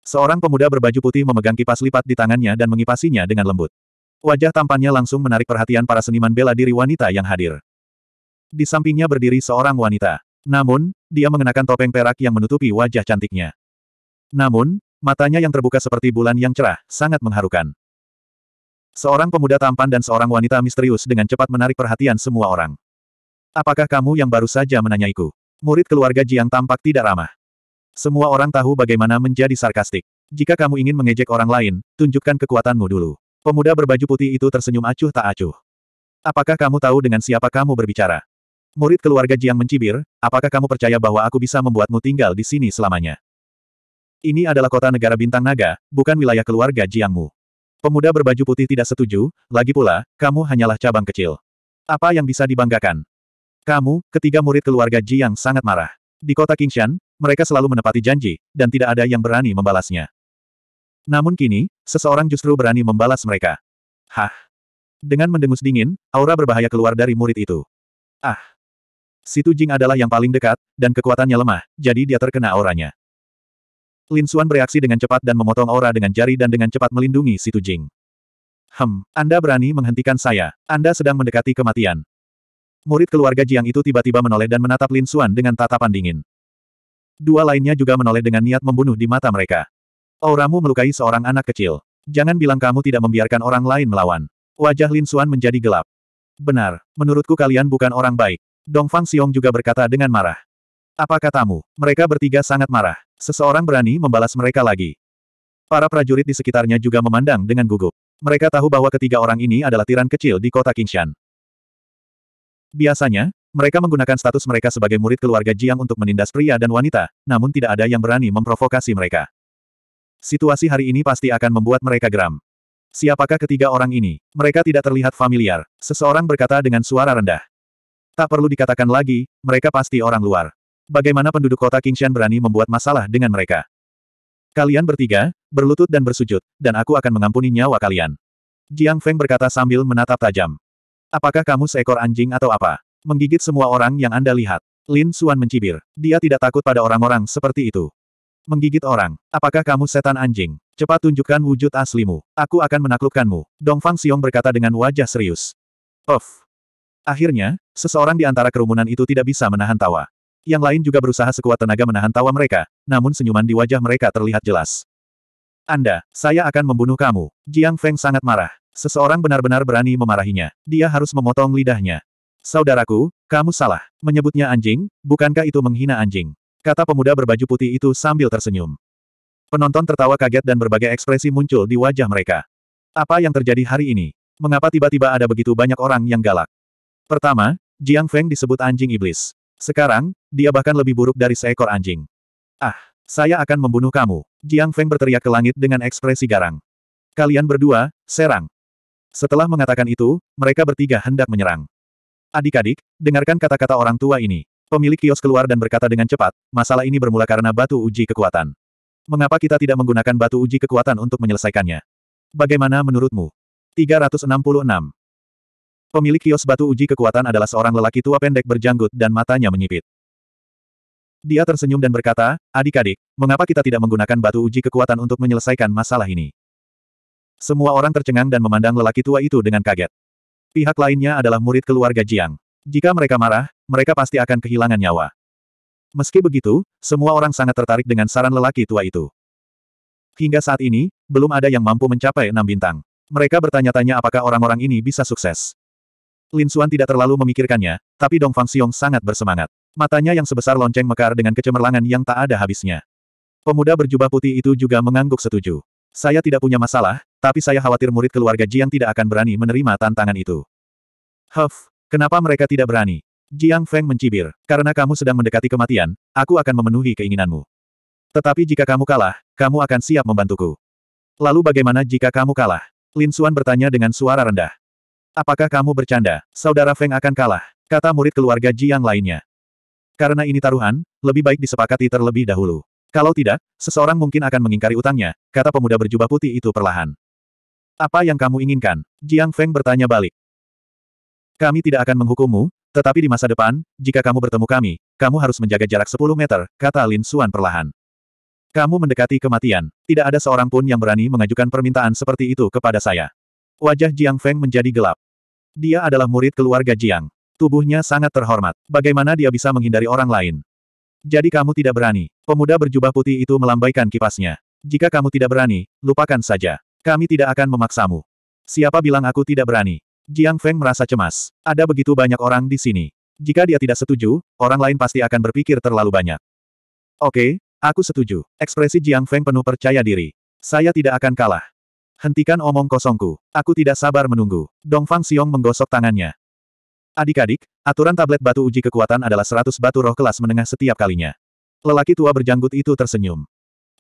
[SPEAKER 1] Seorang pemuda berbaju putih memegang kipas lipat di tangannya dan mengipasinya dengan lembut. Wajah tampannya langsung menarik perhatian para seniman bela diri wanita yang hadir. Di sampingnya berdiri seorang wanita. Namun, dia mengenakan topeng perak yang menutupi wajah cantiknya. Namun, matanya yang terbuka seperti bulan yang cerah, sangat mengharukan. Seorang pemuda tampan dan seorang wanita misterius dengan cepat menarik perhatian semua orang. Apakah kamu yang baru saja menanyaiku? Murid keluarga Jiang tampak tidak ramah. Semua orang tahu bagaimana menjadi sarkastik. Jika kamu ingin mengejek orang lain, tunjukkan kekuatanmu dulu. Pemuda berbaju putih itu tersenyum acuh tak acuh. Apakah kamu tahu dengan siapa kamu berbicara? Murid keluarga Jiang mencibir, apakah kamu percaya bahwa aku bisa membuatmu tinggal di sini selamanya? Ini adalah kota negara bintang naga, bukan wilayah keluarga Jiangmu. Pemuda berbaju putih tidak setuju, lagi pula, kamu hanyalah cabang kecil. Apa yang bisa dibanggakan? Kamu, ketiga murid keluarga Jiang sangat marah. Di kota Kingshan, mereka selalu menepati janji, dan tidak ada yang berani membalasnya. Namun kini, seseorang justru berani membalas mereka. Hah? Dengan mendengus dingin, aura berbahaya keluar dari murid itu. Ah! Situ Jing adalah yang paling dekat, dan kekuatannya lemah, jadi dia terkena auranya. Lin Suan bereaksi dengan cepat dan memotong aura dengan jari dan dengan cepat melindungi Situ Jing. Hem, Anda berani menghentikan saya. Anda sedang mendekati kematian. Murid keluarga Jiang itu tiba-tiba menoleh dan menatap Lin Suan dengan tatapan dingin. Dua lainnya juga menoleh dengan niat membunuh di mata mereka. Auramu melukai seorang anak kecil. Jangan bilang kamu tidak membiarkan orang lain melawan. Wajah Lin Suan menjadi gelap. Benar, menurutku kalian bukan orang baik. Dong Fang Xiong juga berkata dengan marah. Apa katamu? Mereka bertiga sangat marah. Seseorang berani membalas mereka lagi. Para prajurit di sekitarnya juga memandang dengan gugup. Mereka tahu bahwa ketiga orang ini adalah tiran kecil di kota Kingshan. Biasanya, mereka menggunakan status mereka sebagai murid keluarga Jiang untuk menindas pria dan wanita, namun tidak ada yang berani memprovokasi mereka. Situasi hari ini pasti akan membuat mereka geram. Siapakah ketiga orang ini? Mereka tidak terlihat familiar. Seseorang berkata dengan suara rendah. Tak perlu dikatakan lagi, mereka pasti orang luar. Bagaimana penduduk kota Qingshan berani membuat masalah dengan mereka? Kalian bertiga, berlutut dan bersujud, dan aku akan mengampuni nyawa kalian. Jiang Feng berkata sambil menatap tajam. Apakah kamu seekor anjing atau apa? Menggigit semua orang yang Anda lihat. Lin Suan mencibir. Dia tidak takut pada orang-orang seperti itu. Menggigit orang. Apakah kamu setan anjing? Cepat tunjukkan wujud aslimu. Aku akan menaklukkanmu. Dong Fang Xiong berkata dengan wajah serius. Of. Akhirnya, seseorang di antara kerumunan itu tidak bisa menahan tawa. Yang lain juga berusaha sekuat tenaga menahan tawa mereka, namun senyuman di wajah mereka terlihat jelas. Anda, saya akan membunuh kamu. Jiang Feng sangat marah. Seseorang benar-benar berani memarahinya. Dia harus memotong lidahnya. Saudaraku, kamu salah. Menyebutnya anjing, bukankah itu menghina anjing? Kata pemuda berbaju putih itu sambil tersenyum. Penonton tertawa kaget dan berbagai ekspresi muncul di wajah mereka. Apa yang terjadi hari ini? Mengapa tiba-tiba ada begitu banyak orang yang galak? Pertama, Jiang Feng disebut anjing iblis. Sekarang, dia bahkan lebih buruk dari seekor anjing. Ah, saya akan membunuh kamu. Jiang Feng berteriak ke langit dengan ekspresi garang. Kalian berdua, serang. Setelah mengatakan itu, mereka bertiga hendak menyerang. Adik-adik, dengarkan kata-kata orang tua ini. Pemilik kios keluar dan berkata dengan cepat, masalah ini bermula karena batu uji kekuatan. Mengapa kita tidak menggunakan batu uji kekuatan untuk menyelesaikannya? Bagaimana menurutmu? 366. Pemilik kios batu uji kekuatan adalah seorang lelaki tua pendek berjanggut dan matanya menyipit. Dia tersenyum dan berkata, adik-adik, mengapa kita tidak menggunakan batu uji kekuatan untuk menyelesaikan masalah ini? Semua orang tercengang dan memandang lelaki tua itu dengan kaget. Pihak lainnya adalah murid keluarga Jiang. Jika mereka marah, mereka pasti akan kehilangan nyawa. Meski begitu, semua orang sangat tertarik dengan saran lelaki tua itu. Hingga saat ini, belum ada yang mampu mencapai enam bintang. Mereka bertanya-tanya apakah orang-orang ini bisa sukses. Lin Xuan tidak terlalu memikirkannya, tapi Dong Fang Xiong sangat bersemangat. Matanya yang sebesar lonceng mekar dengan kecemerlangan yang tak ada habisnya. Pemuda berjubah putih itu juga mengangguk setuju. Saya tidak punya masalah, tapi saya khawatir murid keluarga Jiang tidak akan berani menerima tantangan itu. Huff, kenapa mereka tidak berani? Jiang Feng mencibir, karena kamu sedang mendekati kematian, aku akan memenuhi keinginanmu. Tetapi jika kamu kalah, kamu akan siap membantuku. Lalu bagaimana jika kamu kalah? Lin Xuan bertanya dengan suara rendah. Apakah kamu bercanda? Saudara Feng akan kalah, kata murid keluarga Jiang lainnya. Karena ini taruhan, lebih baik disepakati terlebih dahulu. Kalau tidak, seseorang mungkin akan mengingkari utangnya, kata pemuda berjubah putih itu perlahan. Apa yang kamu inginkan? Jiang Feng bertanya balik. Kami tidak akan menghukummu, tetapi di masa depan, jika kamu bertemu kami, kamu harus menjaga jarak 10 meter, kata Lin Xuan perlahan. Kamu mendekati kematian. Tidak ada seorang pun yang berani mengajukan permintaan seperti itu kepada saya. Wajah Jiang Feng menjadi gelap. Dia adalah murid keluarga Jiang. Tubuhnya sangat terhormat. Bagaimana dia bisa menghindari orang lain? Jadi kamu tidak berani. Pemuda berjubah putih itu melambaikan kipasnya. Jika kamu tidak berani, lupakan saja. Kami tidak akan memaksamu. Siapa bilang aku tidak berani? Jiang Feng merasa cemas. Ada begitu banyak orang di sini. Jika dia tidak setuju, orang lain pasti akan berpikir terlalu banyak. Oke, aku setuju. Ekspresi Jiang Feng penuh percaya diri. Saya tidak akan kalah. Hentikan omong kosongku. Aku tidak sabar menunggu. Dong Fang Xiong menggosok tangannya. Adik-adik, aturan tablet batu uji kekuatan adalah 100 batu roh kelas menengah setiap kalinya. Lelaki tua berjanggut itu tersenyum.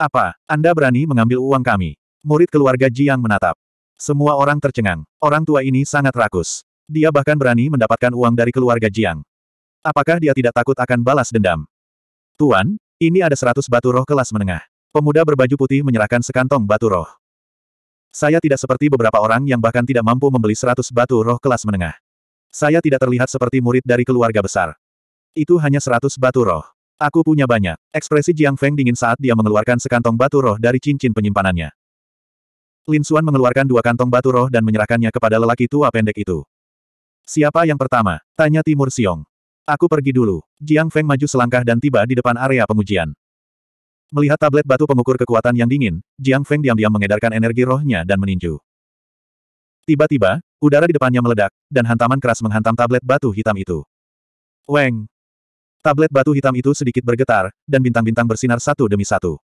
[SPEAKER 1] Apa, Anda berani mengambil uang kami? Murid keluarga Jiang menatap. Semua orang tercengang. Orang tua ini sangat rakus. Dia bahkan berani mendapatkan uang dari keluarga Jiang. Apakah dia tidak takut akan balas dendam? Tuan, ini ada 100 batu roh kelas menengah. Pemuda berbaju putih menyerahkan sekantong batu roh. Saya tidak seperti beberapa orang yang bahkan tidak mampu membeli seratus batu roh kelas menengah. Saya tidak terlihat seperti murid dari keluarga besar. Itu hanya seratus batu roh. Aku punya banyak. Ekspresi Jiang Feng dingin saat dia mengeluarkan sekantong batu roh dari cincin penyimpanannya. Lin Xuan mengeluarkan dua kantong batu roh dan menyerahkannya kepada lelaki tua pendek itu. Siapa yang pertama? Tanya Timur Siong. Aku pergi dulu. Jiang Feng maju selangkah dan tiba di depan area pengujian. Melihat tablet batu pengukur kekuatan yang dingin, Jiang Feng diam-diam mengedarkan energi rohnya dan meninju. Tiba-tiba, udara di depannya meledak, dan hantaman keras menghantam tablet batu hitam itu. Weng! Tablet batu hitam itu sedikit bergetar, dan bintang-bintang bersinar satu demi satu.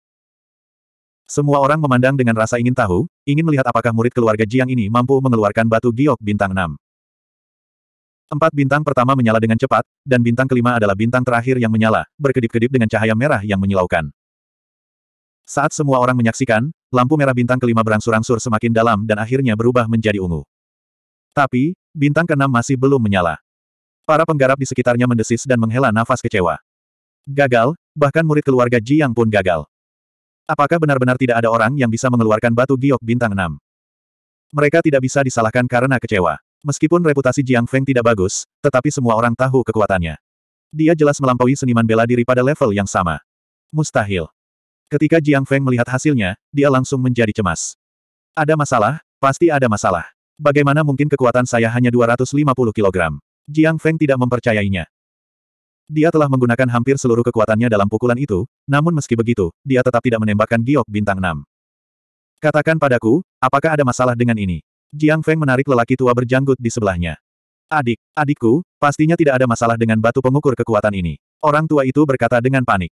[SPEAKER 1] Semua orang memandang dengan rasa ingin tahu, ingin melihat apakah murid keluarga Jiang ini mampu mengeluarkan batu giok bintang 6. Empat bintang pertama menyala dengan cepat, dan bintang kelima adalah bintang terakhir yang menyala, berkedip-kedip dengan cahaya merah yang menyilaukan. Saat semua orang menyaksikan, lampu merah bintang kelima berangsur-angsur semakin dalam dan akhirnya berubah menjadi ungu. Tapi, bintang keenam masih belum menyala. Para penggarap di sekitarnya mendesis dan menghela nafas kecewa. Gagal, bahkan murid keluarga Jiang pun gagal. Apakah benar-benar tidak ada orang yang bisa mengeluarkan batu giok bintang enam? Mereka tidak bisa disalahkan karena kecewa. Meskipun reputasi Jiang Feng tidak bagus, tetapi semua orang tahu kekuatannya. Dia jelas melampaui seniman bela diri pada level yang sama. Mustahil. Ketika Jiang Feng melihat hasilnya, dia langsung menjadi cemas. Ada masalah, pasti ada masalah. Bagaimana mungkin kekuatan saya hanya 250 kg? Jiang Feng tidak mempercayainya. Dia telah menggunakan hampir seluruh kekuatannya dalam pukulan itu, namun meski begitu, dia tetap tidak menembakkan giok bintang 6. Katakan padaku, apakah ada masalah dengan ini? Jiang Feng menarik lelaki tua berjanggut di sebelahnya. Adik, adikku, pastinya tidak ada masalah dengan batu pengukur kekuatan ini. Orang tua itu berkata dengan panik.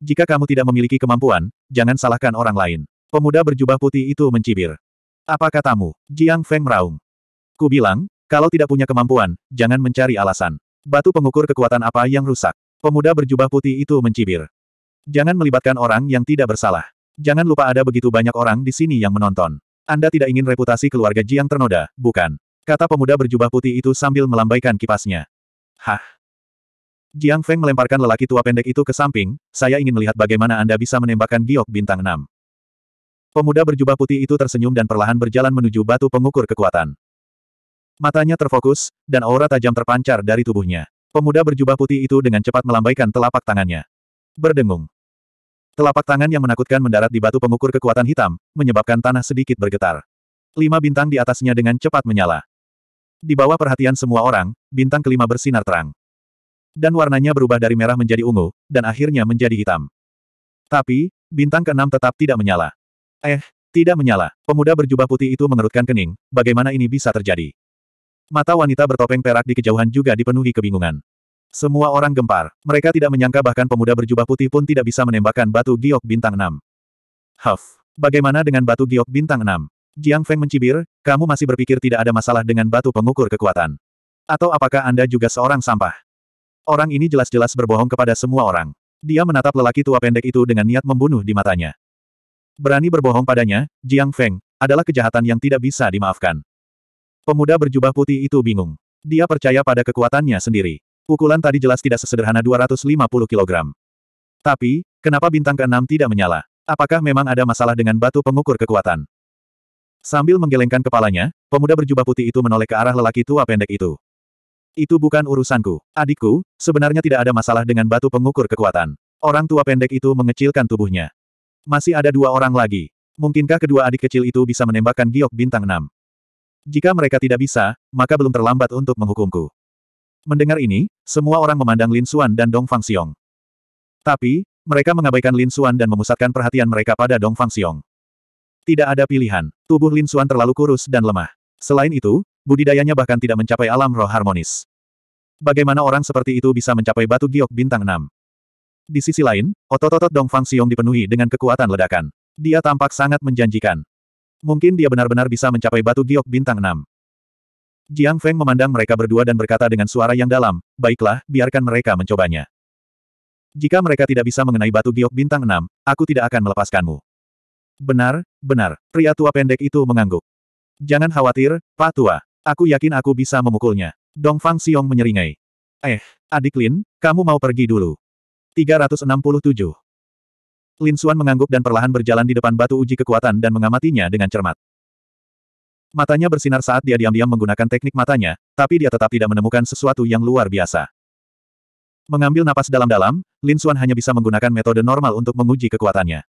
[SPEAKER 1] Jika kamu tidak memiliki kemampuan, jangan salahkan orang lain. Pemuda berjubah putih itu mencibir. Apa katamu, Jiang Feng meraung? Ku bilang, kalau tidak punya kemampuan, jangan mencari alasan. Batu pengukur kekuatan apa yang rusak? Pemuda berjubah putih itu mencibir. Jangan melibatkan orang yang tidak bersalah. Jangan lupa ada begitu banyak orang di sini yang menonton. Anda tidak ingin reputasi keluarga Jiang ternoda, bukan? Kata pemuda berjubah putih itu sambil melambaikan kipasnya. Hah? Jiang Feng melemparkan lelaki tua pendek itu ke samping, saya ingin melihat bagaimana Anda bisa menembakkan giok bintang 6. Pemuda berjubah putih itu tersenyum dan perlahan berjalan menuju batu pengukur kekuatan. Matanya terfokus, dan aura tajam terpancar dari tubuhnya. Pemuda berjubah putih itu dengan cepat melambaikan telapak tangannya. Berdengung. Telapak tangan yang menakutkan mendarat di batu pengukur kekuatan hitam, menyebabkan tanah sedikit bergetar. Lima bintang di atasnya dengan cepat menyala. Di bawah perhatian semua orang, bintang kelima bersinar terang. Dan warnanya berubah dari merah menjadi ungu, dan akhirnya menjadi hitam. Tapi, bintang keenam tetap tidak menyala. Eh, tidak menyala. Pemuda berjubah putih itu mengerutkan kening, bagaimana ini bisa terjadi? Mata wanita bertopeng perak di kejauhan juga dipenuhi kebingungan. Semua orang gempar. Mereka tidak menyangka bahkan pemuda berjubah putih pun tidak bisa menembakkan batu giok bintang enam. Huff. Bagaimana dengan batu giok bintang enam? Jiang Feng mencibir, kamu masih berpikir tidak ada masalah dengan batu pengukur kekuatan. Atau apakah Anda juga seorang sampah? Orang ini jelas-jelas berbohong kepada semua orang. Dia menatap lelaki tua pendek itu dengan niat membunuh di matanya. Berani berbohong padanya, Jiang Feng, adalah kejahatan yang tidak bisa dimaafkan. Pemuda berjubah putih itu bingung. Dia percaya pada kekuatannya sendiri. Pukulan tadi jelas tidak sesederhana 250 kg. Tapi, kenapa bintang ke-6 tidak menyala? Apakah memang ada masalah dengan batu pengukur kekuatan? Sambil menggelengkan kepalanya, pemuda berjubah putih itu menoleh ke arah lelaki tua pendek itu. Itu bukan urusanku. Adikku, sebenarnya tidak ada masalah dengan batu pengukur kekuatan. Orang tua pendek itu mengecilkan tubuhnya. Masih ada dua orang lagi. Mungkinkah kedua adik kecil itu bisa menembakkan giok bintang enam? Jika mereka tidak bisa, maka belum terlambat untuk menghukumku. Mendengar ini, semua orang memandang Lin Xuan dan Dong Fang Xiong. Tapi, mereka mengabaikan Lin Xuan dan memusatkan perhatian mereka pada Dong Fang Xiong. Tidak ada pilihan, tubuh Lin Xuan terlalu kurus dan lemah. Selain itu, budidayanya bahkan tidak mencapai alam roh harmonis. Bagaimana orang seperti itu bisa mencapai batu giok bintang 6? Di sisi lain, otot-otot Dong Fang Xiong dipenuhi dengan kekuatan ledakan. Dia tampak sangat menjanjikan. Mungkin dia benar-benar bisa mencapai batu giok bintang 6. Jiang Feng memandang mereka berdua dan berkata dengan suara yang dalam, baiklah, biarkan mereka mencobanya. Jika mereka tidak bisa mengenai batu giok bintang 6, aku tidak akan melepaskanmu. Benar, benar, pria tua pendek itu mengangguk. Jangan khawatir, Pak Tua. Aku yakin aku bisa memukulnya. Dong Fang Xiong menyeringai. Eh, adik Lin, kamu mau pergi dulu. 367. Lin Xuan mengangguk dan perlahan berjalan di depan batu uji kekuatan dan mengamatinya dengan cermat. Matanya bersinar saat dia diam-diam menggunakan teknik matanya, tapi dia tetap tidak menemukan sesuatu yang luar biasa. Mengambil napas dalam-dalam, Lin Xuan hanya bisa menggunakan metode normal untuk menguji kekuatannya.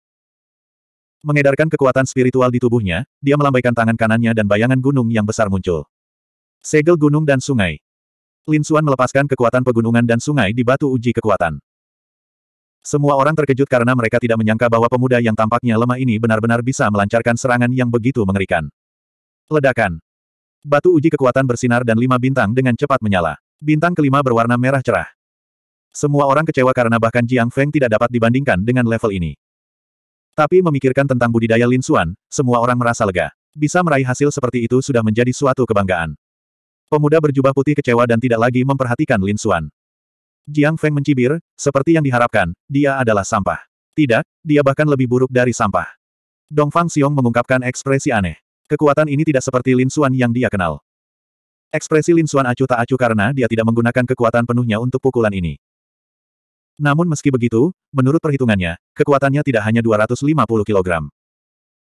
[SPEAKER 1] Mengedarkan kekuatan spiritual di tubuhnya, dia melambaikan tangan kanannya dan bayangan gunung yang besar muncul. Segel gunung dan sungai. Lin Xuan melepaskan kekuatan pegunungan dan sungai di batu uji kekuatan. Semua orang terkejut karena mereka tidak menyangka bahwa pemuda yang tampaknya lemah ini benar-benar bisa melancarkan serangan yang begitu mengerikan. Ledakan. Batu uji kekuatan bersinar dan lima bintang dengan cepat menyala. Bintang kelima berwarna merah cerah. Semua orang kecewa karena bahkan Jiang Feng tidak dapat dibandingkan dengan level ini. Tapi memikirkan tentang budidaya Lin Xuan, semua orang merasa lega. Bisa meraih hasil seperti itu sudah menjadi suatu kebanggaan. Pemuda berjubah putih kecewa dan tidak lagi memperhatikan Lin Xuan. Jiang Feng mencibir, seperti yang diharapkan, dia adalah sampah. Tidak, dia bahkan lebih buruk dari sampah. Dong Fang Xiong mengungkapkan ekspresi aneh. Kekuatan ini tidak seperti Lin Xuan yang dia kenal. Ekspresi Lin Xuan acuh tak acuh karena dia tidak menggunakan kekuatan penuhnya untuk pukulan ini. Namun meski begitu, menurut perhitungannya, kekuatannya tidak hanya 250 kg.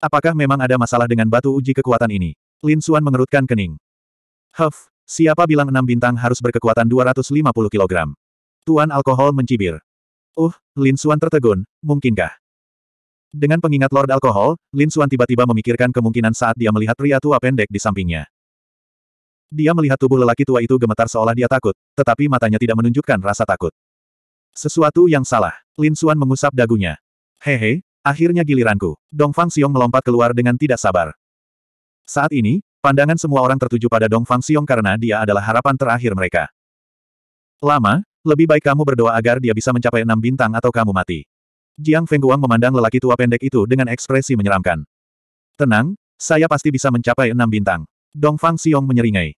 [SPEAKER 1] Apakah memang ada masalah dengan batu uji kekuatan ini? Lin Xuan mengerutkan kening. Huff, siapa bilang enam bintang harus berkekuatan 250 kg? Tuan alkohol mencibir. Uh, Lin Suan tertegun, mungkinkah? Dengan pengingat Lord Alkohol, Lin Suan tiba-tiba memikirkan kemungkinan saat dia melihat pria tua pendek di sampingnya. Dia melihat tubuh lelaki tua itu gemetar seolah dia takut, tetapi matanya tidak menunjukkan rasa takut. Sesuatu yang salah. Lin Suan mengusap dagunya. Hehe, akhirnya giliranku. Dongfang Xiong melompat keluar dengan tidak sabar. Saat ini, Pandangan semua orang tertuju pada Dong Fang Xiong karena dia adalah harapan terakhir mereka. Lama, lebih baik kamu berdoa agar dia bisa mencapai enam bintang atau kamu mati. Jiang Fengguang memandang lelaki tua pendek itu dengan ekspresi menyeramkan. Tenang, saya pasti bisa mencapai enam bintang. Dong Fang Xiong menyeringai.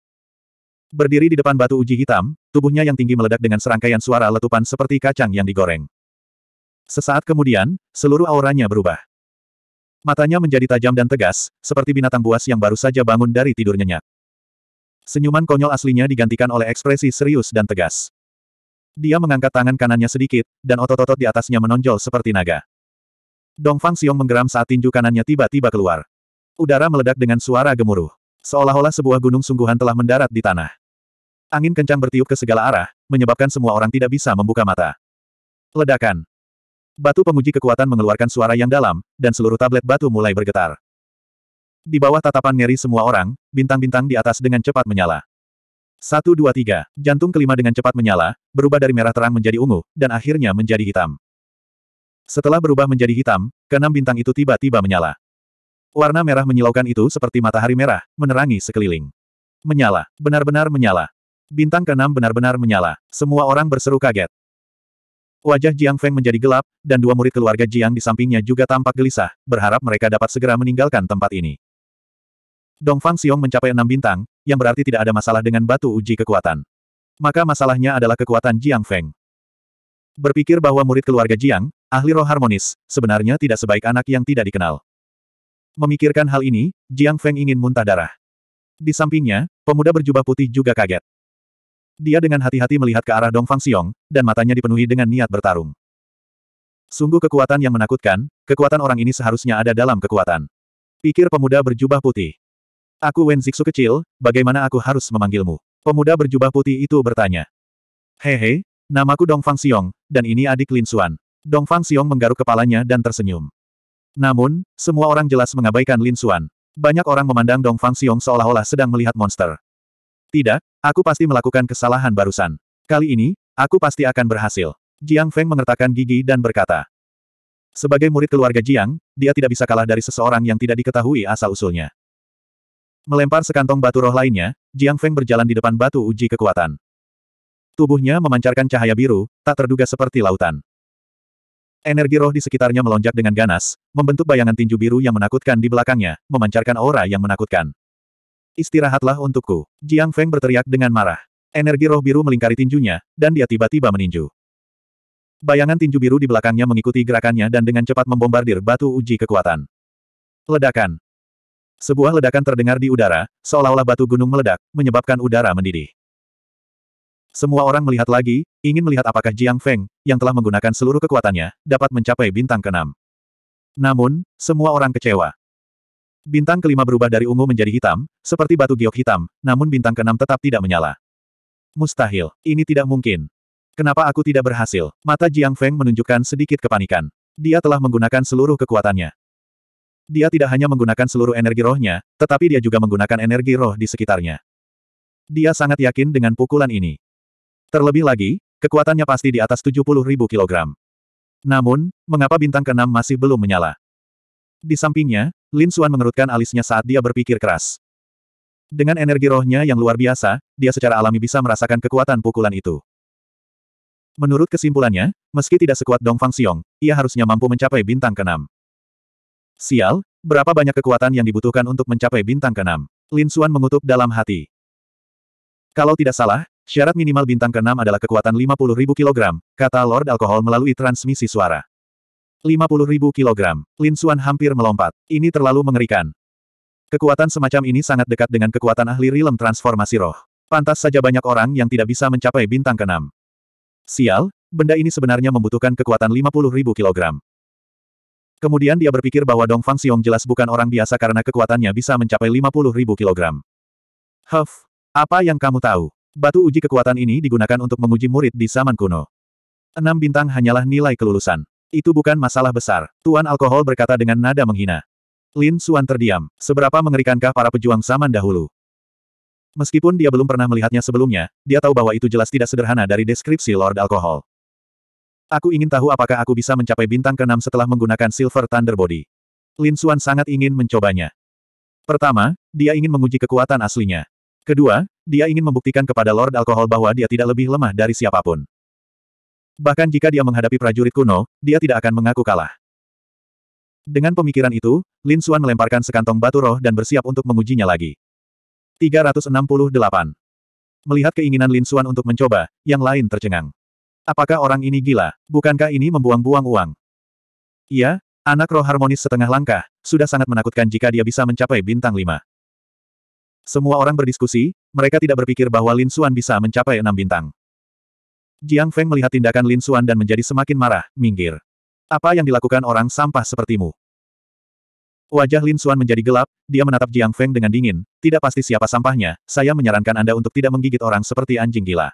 [SPEAKER 1] Berdiri di depan batu uji hitam, tubuhnya yang tinggi meledak dengan serangkaian suara letupan seperti kacang yang digoreng. Sesaat kemudian, seluruh auranya berubah. Matanya menjadi tajam dan tegas, seperti binatang buas yang baru saja bangun dari tidur nyenyak. Senyuman konyol aslinya digantikan oleh ekspresi serius dan tegas. Dia mengangkat tangan kanannya sedikit, dan otot-otot di atasnya menonjol seperti naga. Dongfang Xiong menggeram saat tinju kanannya tiba-tiba keluar. Udara meledak dengan suara gemuruh. Seolah-olah sebuah gunung sungguhan telah mendarat di tanah. Angin kencang bertiup ke segala arah, menyebabkan semua orang tidak bisa membuka mata. Ledakan. Batu penguji kekuatan mengeluarkan suara yang dalam, dan seluruh tablet batu mulai bergetar. Di bawah tatapan ngeri semua orang, bintang-bintang di atas dengan cepat menyala. Satu dua tiga, jantung kelima dengan cepat menyala, berubah dari merah terang menjadi ungu, dan akhirnya menjadi hitam. Setelah berubah menjadi hitam, keenam bintang itu tiba-tiba menyala. Warna merah menyilaukan itu seperti matahari merah, menerangi sekeliling. Menyala, benar-benar menyala. Bintang keenam benar-benar menyala, semua orang berseru kaget. Wajah Jiang Feng menjadi gelap, dan dua murid keluarga Jiang di sampingnya juga tampak gelisah, berharap mereka dapat segera meninggalkan tempat ini. Dong Fang Xiong mencapai enam bintang, yang berarti tidak ada masalah dengan batu uji kekuatan. Maka masalahnya adalah kekuatan Jiang Feng. Berpikir bahwa murid keluarga Jiang, ahli roh harmonis, sebenarnya tidak sebaik anak yang tidak dikenal. Memikirkan hal ini, Jiang Feng ingin muntah darah. Di sampingnya, pemuda berjubah putih juga kaget. Dia dengan hati-hati melihat ke arah Dong Fang Xiong, dan matanya dipenuhi dengan niat bertarung. Sungguh kekuatan yang menakutkan, kekuatan orang ini seharusnya ada dalam kekuatan. Pikir pemuda berjubah putih. Aku Wen Zixu kecil, bagaimana aku harus memanggilmu? Pemuda berjubah putih itu bertanya. Hehe, namaku Dong Fang Xiong, dan ini adik Lin Xuan. Dong Fang Xiong menggaruk kepalanya dan tersenyum. Namun, semua orang jelas mengabaikan Lin Xuan. Banyak orang memandang Dong Fang Xiong seolah-olah sedang melihat monster. Tidak, aku pasti melakukan kesalahan barusan. Kali ini, aku pasti akan berhasil. Jiang Feng mengertakkan gigi dan berkata. Sebagai murid keluarga Jiang, dia tidak bisa kalah dari seseorang yang tidak diketahui asal-usulnya. Melempar sekantong batu roh lainnya, Jiang Feng berjalan di depan batu uji kekuatan. Tubuhnya memancarkan cahaya biru, tak terduga seperti lautan. Energi roh di sekitarnya melonjak dengan ganas, membentuk bayangan tinju biru yang menakutkan di belakangnya, memancarkan aura yang menakutkan. Istirahatlah untukku. Jiang Feng berteriak dengan marah. Energi roh biru melingkari tinjunya, dan dia tiba-tiba meninju. Bayangan tinju biru di belakangnya mengikuti gerakannya dan dengan cepat membombardir batu uji kekuatan. Ledakan. Sebuah ledakan terdengar di udara, seolah-olah batu gunung meledak, menyebabkan udara mendidih. Semua orang melihat lagi, ingin melihat apakah Jiang Feng, yang telah menggunakan seluruh kekuatannya, dapat mencapai bintang keenam. Namun, semua orang kecewa. Bintang kelima berubah dari ungu menjadi hitam, seperti batu giok hitam, namun bintang keenam tetap tidak menyala. Mustahil, ini tidak mungkin. Kenapa aku tidak berhasil? Mata Jiang Feng menunjukkan sedikit kepanikan. Dia telah menggunakan seluruh kekuatannya. Dia tidak hanya menggunakan seluruh energi rohnya, tetapi dia juga menggunakan energi roh di sekitarnya. Dia sangat yakin dengan pukulan ini. Terlebih lagi, kekuatannya pasti di atas ribu kilogram. Namun, mengapa bintang keenam masih belum menyala? Di sampingnya, Lin Xuan mengerutkan alisnya saat dia berpikir keras. Dengan energi rohnya yang luar biasa, dia secara alami bisa merasakan kekuatan pukulan itu. Menurut kesimpulannya, meski tidak sekuat Dong Fang Xiong, ia harusnya mampu mencapai bintang keenam. Sial, berapa banyak kekuatan yang dibutuhkan untuk mencapai bintang keenam? Lin Xuan mengutuk dalam hati. Kalau tidak salah, syarat minimal bintang keenam adalah kekuatan 50.000 kg, kata Lord Alkohol melalui transmisi suara. 50 ribu kilogram. Lin Xuan hampir melompat. Ini terlalu mengerikan. Kekuatan semacam ini sangat dekat dengan kekuatan ahli rilem transformasi roh. Pantas saja banyak orang yang tidak bisa mencapai bintang keenam. Sial, benda ini sebenarnya membutuhkan kekuatan 50 ribu kilogram. Kemudian dia berpikir bahwa Dong Fang Xiong jelas bukan orang biasa karena kekuatannya bisa mencapai 50 ribu kilogram. Huff, apa yang kamu tahu? Batu uji kekuatan ini digunakan untuk menguji murid di zaman kuno. Enam bintang hanyalah nilai kelulusan. Itu bukan masalah besar, Tuan Alkohol berkata dengan nada menghina. Lin Suan terdiam, seberapa mengerikankah para pejuang zaman dahulu. Meskipun dia belum pernah melihatnya sebelumnya, dia tahu bahwa itu jelas tidak sederhana dari deskripsi Lord Alkohol. Aku ingin tahu apakah aku bisa mencapai bintang keenam setelah menggunakan Silver Thunder Body. Lin Suan sangat ingin mencobanya. Pertama, dia ingin menguji kekuatan aslinya. Kedua, dia ingin membuktikan kepada Lord Alkohol bahwa dia tidak lebih lemah dari siapapun. Bahkan jika dia menghadapi prajurit kuno, dia tidak akan mengaku kalah. Dengan pemikiran itu, Lin Xuan melemparkan sekantong batu roh dan bersiap untuk mengujinya lagi. 368. Melihat keinginan Lin Xuan untuk mencoba, yang lain tercengang. Apakah orang ini gila? Bukankah ini membuang-buang uang? Iya, anak roh harmonis setengah langkah, sudah sangat menakutkan jika dia bisa mencapai bintang lima. Semua orang berdiskusi, mereka tidak berpikir bahwa Lin Xuan bisa mencapai enam bintang. Jiang Feng melihat tindakan Lin Xuan dan menjadi semakin marah, minggir. Apa yang dilakukan orang sampah sepertimu? Wajah Lin Xuan menjadi gelap, dia menatap Jiang Feng dengan dingin, tidak pasti siapa sampahnya, saya menyarankan Anda untuk tidak menggigit orang seperti anjing gila.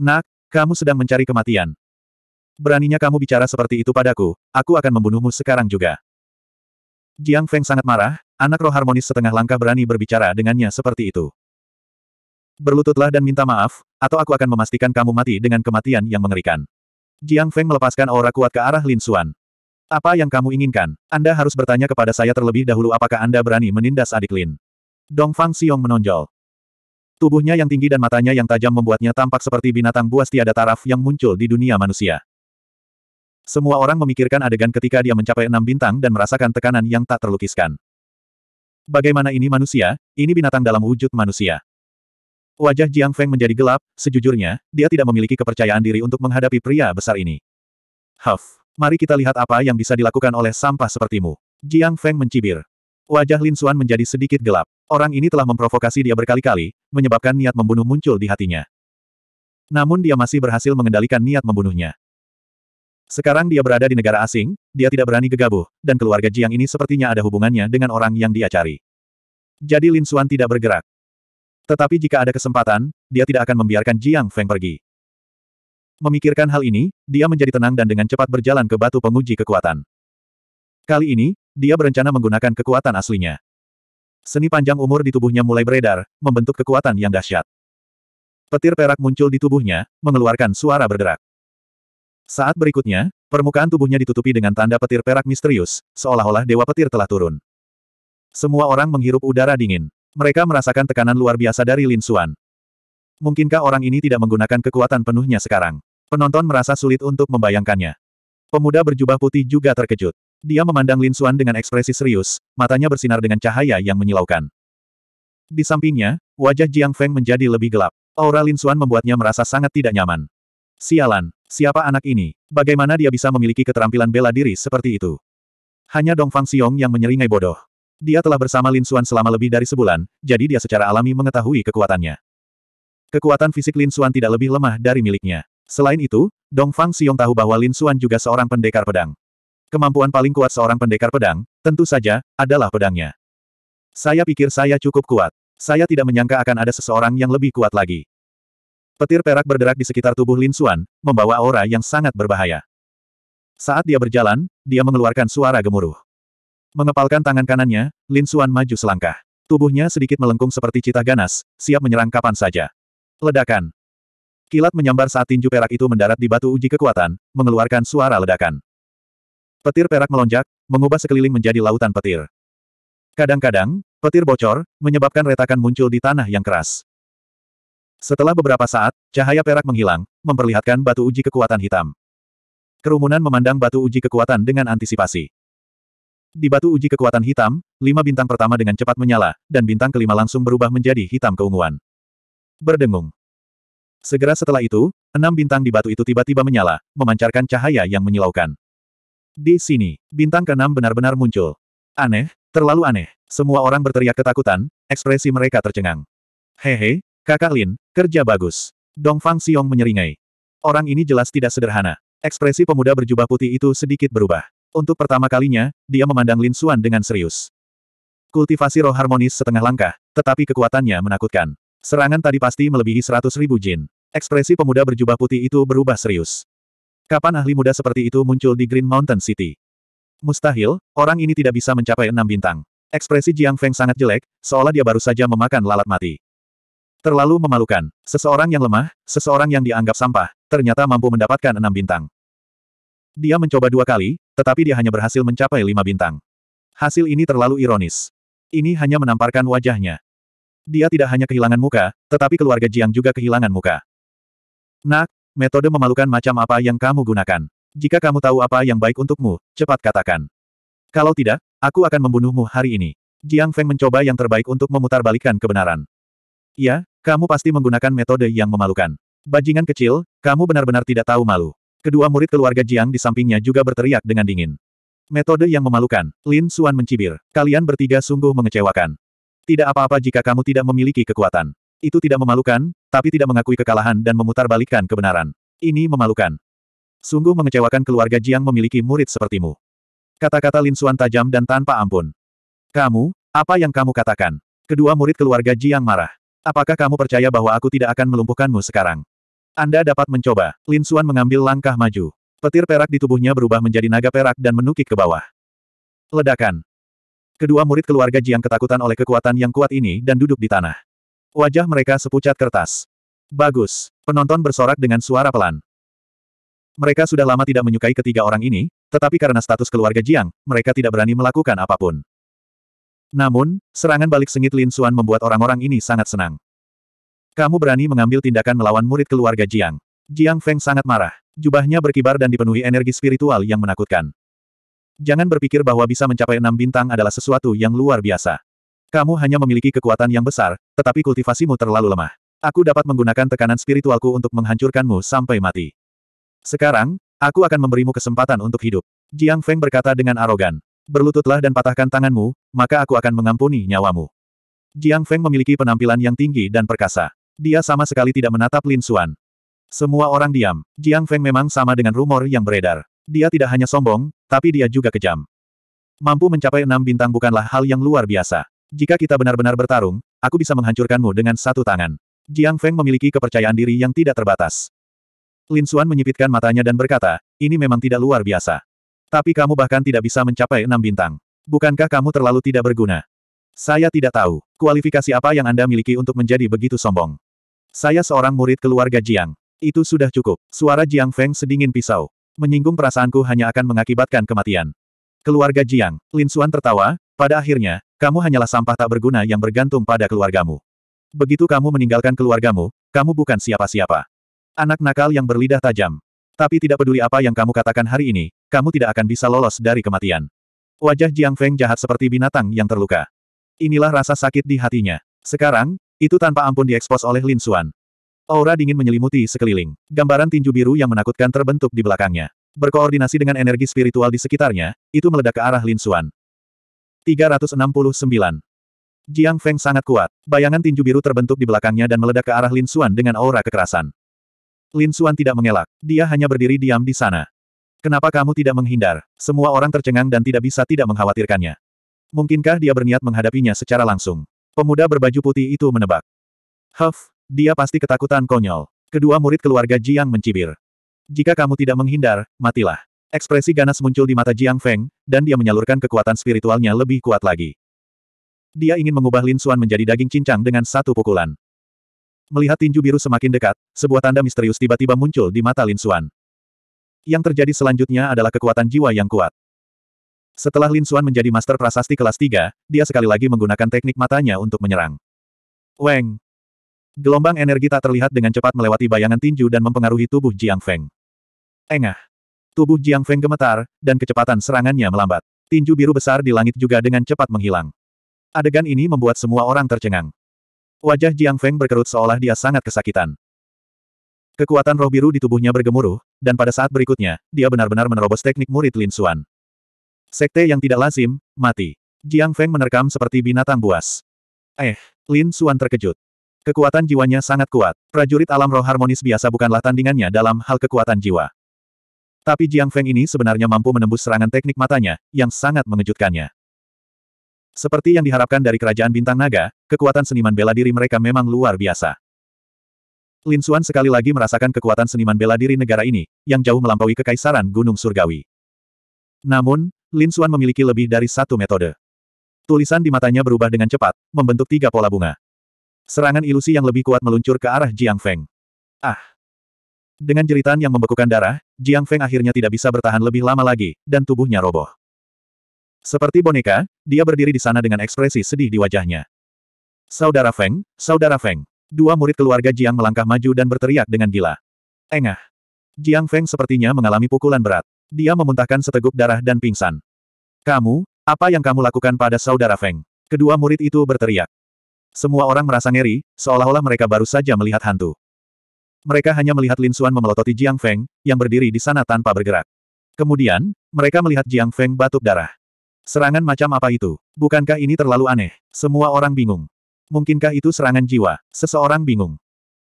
[SPEAKER 1] Nak, kamu sedang mencari kematian. Beraninya kamu bicara seperti itu padaku, aku akan membunuhmu sekarang juga. Jiang Feng sangat marah, anak roh harmonis setengah langkah berani berbicara dengannya seperti itu berlututlah dan minta maaf, atau aku akan memastikan kamu mati dengan kematian yang mengerikan. Jiang Feng melepaskan aura kuat ke arah Lin Xuan. Apa yang kamu inginkan? Anda harus bertanya kepada saya terlebih dahulu apakah Anda berani menindas adik Lin. Dong Fang Xiong menonjol. Tubuhnya yang tinggi dan matanya yang tajam membuatnya tampak seperti binatang buas tiada taraf yang muncul di dunia manusia. Semua orang memikirkan adegan ketika dia mencapai enam bintang dan merasakan tekanan yang tak terlukiskan. Bagaimana ini manusia, ini binatang dalam wujud manusia. Wajah Jiang Feng menjadi gelap, sejujurnya, dia tidak memiliki kepercayaan diri untuk menghadapi pria besar ini. Huff, mari kita lihat apa yang bisa dilakukan oleh sampah sepertimu. Jiang Feng mencibir. Wajah Lin Xuan menjadi sedikit gelap. Orang ini telah memprovokasi dia berkali-kali, menyebabkan niat membunuh muncul di hatinya. Namun dia masih berhasil mengendalikan niat membunuhnya. Sekarang dia berada di negara asing, dia tidak berani gegabah, dan keluarga Jiang ini sepertinya ada hubungannya dengan orang yang dia cari. Jadi Lin Xuan tidak bergerak. Tetapi jika ada kesempatan, dia tidak akan membiarkan Jiang Feng pergi. Memikirkan hal ini, dia menjadi tenang dan dengan cepat berjalan ke batu penguji kekuatan. Kali ini, dia berencana menggunakan kekuatan aslinya. Seni panjang umur di tubuhnya mulai beredar, membentuk kekuatan yang dahsyat. Petir perak muncul di tubuhnya, mengeluarkan suara berderak. Saat berikutnya, permukaan tubuhnya ditutupi dengan tanda petir perak misterius, seolah-olah dewa petir telah turun. Semua orang menghirup udara dingin. Mereka merasakan tekanan luar biasa dari Lin Xuan. Mungkinkah orang ini tidak menggunakan kekuatan penuhnya sekarang? Penonton merasa sulit untuk membayangkannya. Pemuda berjubah putih juga terkejut. Dia memandang Lin Xuan dengan ekspresi serius, matanya bersinar dengan cahaya yang menyilaukan. Di sampingnya, wajah Jiang Feng menjadi lebih gelap. Aura Lin Xuan membuatnya merasa sangat tidak nyaman. Sialan, siapa anak ini? Bagaimana dia bisa memiliki keterampilan bela diri seperti itu? Hanya Dong Fang Xiong yang menyeringai bodoh. Dia telah bersama Lin Xuan selama lebih dari sebulan, jadi dia secara alami mengetahui kekuatannya. Kekuatan fisik Lin Xuan tidak lebih lemah dari miliknya. Selain itu, Dong Fang Xiong tahu bahwa Lin Xuan juga seorang pendekar pedang. Kemampuan paling kuat seorang pendekar pedang, tentu saja, adalah pedangnya. Saya pikir saya cukup kuat. Saya tidak menyangka akan ada seseorang yang lebih kuat lagi. Petir perak berderak di sekitar tubuh Lin Xuan, membawa aura yang sangat berbahaya. Saat dia berjalan, dia mengeluarkan suara gemuruh. Mengepalkan tangan kanannya, Lin Suan maju selangkah. Tubuhnya sedikit melengkung seperti cita ganas, siap menyerang kapan saja. Ledakan. Kilat menyambar saat tinju perak itu mendarat di batu uji kekuatan, mengeluarkan suara ledakan. Petir perak melonjak, mengubah sekeliling menjadi lautan petir. Kadang-kadang, petir bocor, menyebabkan retakan muncul di tanah yang keras. Setelah beberapa saat, cahaya perak menghilang, memperlihatkan batu uji kekuatan hitam. Kerumunan memandang batu uji kekuatan dengan antisipasi. Di batu uji kekuatan hitam, lima bintang pertama dengan cepat menyala, dan bintang kelima langsung berubah menjadi hitam keunguan. Berdengung. Segera setelah itu, enam bintang di batu itu tiba-tiba menyala, memancarkan cahaya yang menyilaukan. Di sini, bintang keenam benar-benar muncul. Aneh, terlalu aneh. Semua orang berteriak ketakutan, ekspresi mereka tercengang. Hehe, kakak Lin, kerja bagus. Dongfang Xiong menyeringai. Orang ini jelas tidak sederhana. Ekspresi pemuda berjubah putih itu sedikit berubah. Untuk pertama kalinya, dia memandang Lin Xuan dengan serius. Kultivasi roh harmonis setengah langkah, tetapi kekuatannya menakutkan. Serangan tadi pasti melebihi seratus ribu jin. Ekspresi pemuda berjubah putih itu berubah serius. Kapan ahli muda seperti itu muncul di Green Mountain City? Mustahil, orang ini tidak bisa mencapai enam bintang. Ekspresi Jiang Feng sangat jelek, seolah dia baru saja memakan lalat mati. Terlalu memalukan, seseorang yang lemah, seseorang yang dianggap sampah, ternyata mampu mendapatkan enam bintang. Dia mencoba dua kali, tetapi dia hanya berhasil mencapai lima bintang. Hasil ini terlalu ironis. Ini hanya menamparkan wajahnya. Dia tidak hanya kehilangan muka, tetapi keluarga Jiang juga kehilangan muka. Nak, metode memalukan macam apa yang kamu gunakan? Jika kamu tahu apa yang baik untukmu, cepat katakan. Kalau tidak, aku akan membunuhmu hari ini. Jiang Feng mencoba yang terbaik untuk memutarbalikkan kebenaran. Ya, kamu pasti menggunakan metode yang memalukan. Bajingan kecil, kamu benar-benar tidak tahu malu. Kedua murid keluarga Jiang di sampingnya juga berteriak dengan dingin. Metode yang memalukan, Lin Suan mencibir. Kalian bertiga sungguh mengecewakan. Tidak apa-apa jika kamu tidak memiliki kekuatan. Itu tidak memalukan, tapi tidak mengakui kekalahan dan memutarbalikkan kebenaran. Ini memalukan. Sungguh mengecewakan keluarga Jiang memiliki murid sepertimu. Kata-kata Lin Suan tajam dan tanpa ampun. Kamu, apa yang kamu katakan? Kedua murid keluarga Jiang marah. Apakah kamu percaya bahwa aku tidak akan melumpuhkanmu sekarang? Anda dapat mencoba. Lin Suan mengambil langkah maju. Petir perak di tubuhnya berubah menjadi naga perak dan menukik ke bawah. Ledakan. Kedua murid keluarga Jiang ketakutan oleh kekuatan yang kuat ini dan duduk di tanah. Wajah mereka sepucat kertas. Bagus. Penonton bersorak dengan suara pelan. Mereka sudah lama tidak menyukai ketiga orang ini, tetapi karena status keluarga Jiang, mereka tidak berani melakukan apapun. Namun, serangan balik sengit Lin Suan membuat orang-orang ini sangat senang. Kamu berani mengambil tindakan melawan murid keluarga Jiang. Jiang Feng sangat marah. Jubahnya berkibar dan dipenuhi energi spiritual yang menakutkan. Jangan berpikir bahwa bisa mencapai enam bintang adalah sesuatu yang luar biasa. Kamu hanya memiliki kekuatan yang besar, tetapi kultivasimu terlalu lemah. Aku dapat menggunakan tekanan spiritualku untuk menghancurkanmu sampai mati. Sekarang, aku akan memberimu kesempatan untuk hidup. Jiang Feng berkata dengan arogan. Berlututlah dan patahkan tanganmu, maka aku akan mengampuni nyawamu. Jiang Feng memiliki penampilan yang tinggi dan perkasa. Dia sama sekali tidak menatap Lin Xuan. Semua orang diam. Jiang Feng memang sama dengan rumor yang beredar. Dia tidak hanya sombong, tapi dia juga kejam. Mampu mencapai enam bintang bukanlah hal yang luar biasa. Jika kita benar-benar bertarung, aku bisa menghancurkanmu dengan satu tangan. Jiang Feng memiliki kepercayaan diri yang tidak terbatas. Lin Xuan menyipitkan matanya dan berkata, ini memang tidak luar biasa. Tapi kamu bahkan tidak bisa mencapai enam bintang. Bukankah kamu terlalu tidak berguna? Saya tidak tahu, kualifikasi apa yang Anda miliki untuk menjadi begitu sombong. Saya seorang murid keluarga Jiang. Itu sudah cukup. Suara Jiang Feng sedingin pisau. Menyinggung perasaanku hanya akan mengakibatkan kematian. Keluarga Jiang, Lin Xuan tertawa, pada akhirnya, kamu hanyalah sampah tak berguna yang bergantung pada keluargamu. Begitu kamu meninggalkan keluargamu, kamu bukan siapa-siapa. Anak nakal yang berlidah tajam. Tapi tidak peduli apa yang kamu katakan hari ini, kamu tidak akan bisa lolos dari kematian. Wajah Jiang Feng jahat seperti binatang yang terluka. Inilah rasa sakit di hatinya. Sekarang, itu tanpa ampun diekspos oleh Lin Xuan. Aura dingin menyelimuti sekeliling. Gambaran tinju biru yang menakutkan terbentuk di belakangnya. Berkoordinasi dengan energi spiritual di sekitarnya, itu meledak ke arah Lin Xuan. 369. Jiang Feng sangat kuat. Bayangan tinju biru terbentuk di belakangnya dan meledak ke arah Lin Xuan dengan aura kekerasan. Lin Xuan tidak mengelak. Dia hanya berdiri diam di sana. Kenapa kamu tidak menghindar? Semua orang tercengang dan tidak bisa tidak mengkhawatirkannya. Mungkinkah dia berniat menghadapinya secara langsung? Pemuda berbaju putih itu menebak. Huff, dia pasti ketakutan konyol. Kedua murid keluarga Jiang mencibir. Jika kamu tidak menghindar, matilah. Ekspresi ganas muncul di mata Jiang Feng, dan dia menyalurkan kekuatan spiritualnya lebih kuat lagi. Dia ingin mengubah Lin Xuan menjadi daging cincang dengan satu pukulan. Melihat tinju biru semakin dekat, sebuah tanda misterius tiba-tiba muncul di mata Lin Xuan. Yang terjadi selanjutnya adalah kekuatan jiwa yang kuat. Setelah Lin Xuan menjadi master prasasti kelas 3, dia sekali lagi menggunakan teknik matanya untuk menyerang. Weng! Gelombang energi tak terlihat dengan cepat melewati bayangan tinju dan mempengaruhi tubuh Jiang Feng. Engah! Tubuh Jiang Feng gemetar, dan kecepatan serangannya melambat. Tinju biru besar di langit juga dengan cepat menghilang. Adegan ini membuat semua orang tercengang. Wajah Jiang Feng berkerut seolah dia sangat kesakitan. Kekuatan roh biru di tubuhnya bergemuruh, dan pada saat berikutnya, dia benar-benar menerobos teknik murid Lin Xuan. Sekte yang tidak lazim, mati. Jiang Feng menerkam seperti binatang buas. Eh, Lin Suan terkejut. Kekuatan jiwanya sangat kuat. Prajurit alam roh harmonis biasa bukanlah tandingannya dalam hal kekuatan jiwa. Tapi Jiang Feng ini sebenarnya mampu menembus serangan teknik matanya, yang sangat mengejutkannya. Seperti yang diharapkan dari kerajaan bintang naga, kekuatan seniman bela diri mereka memang luar biasa. Lin Suan sekali lagi merasakan kekuatan seniman bela diri negara ini, yang jauh melampaui kekaisaran Gunung Surgawi. Namun, Lin Xuan memiliki lebih dari satu metode. Tulisan di matanya berubah dengan cepat, membentuk tiga pola bunga. Serangan ilusi yang lebih kuat meluncur ke arah Jiang Feng. Ah! Dengan jeritan yang membekukan darah, Jiang Feng akhirnya tidak bisa bertahan lebih lama lagi, dan tubuhnya roboh. Seperti boneka, dia berdiri di sana dengan ekspresi sedih di wajahnya. Saudara Feng, Saudara Feng. Dua murid keluarga Jiang melangkah maju dan berteriak dengan gila. Engah. Jiang Feng sepertinya mengalami pukulan berat. Dia memuntahkan seteguk darah dan pingsan. Kamu, apa yang kamu lakukan pada saudara Feng? Kedua murid itu berteriak. Semua orang merasa ngeri, seolah-olah mereka baru saja melihat hantu. Mereka hanya melihat Lin Xuan memelototi Jiang Feng, yang berdiri di sana tanpa bergerak. Kemudian, mereka melihat Jiang Feng batuk darah. Serangan macam apa itu? Bukankah ini terlalu aneh? Semua orang bingung. Mungkinkah itu serangan jiwa? Seseorang bingung.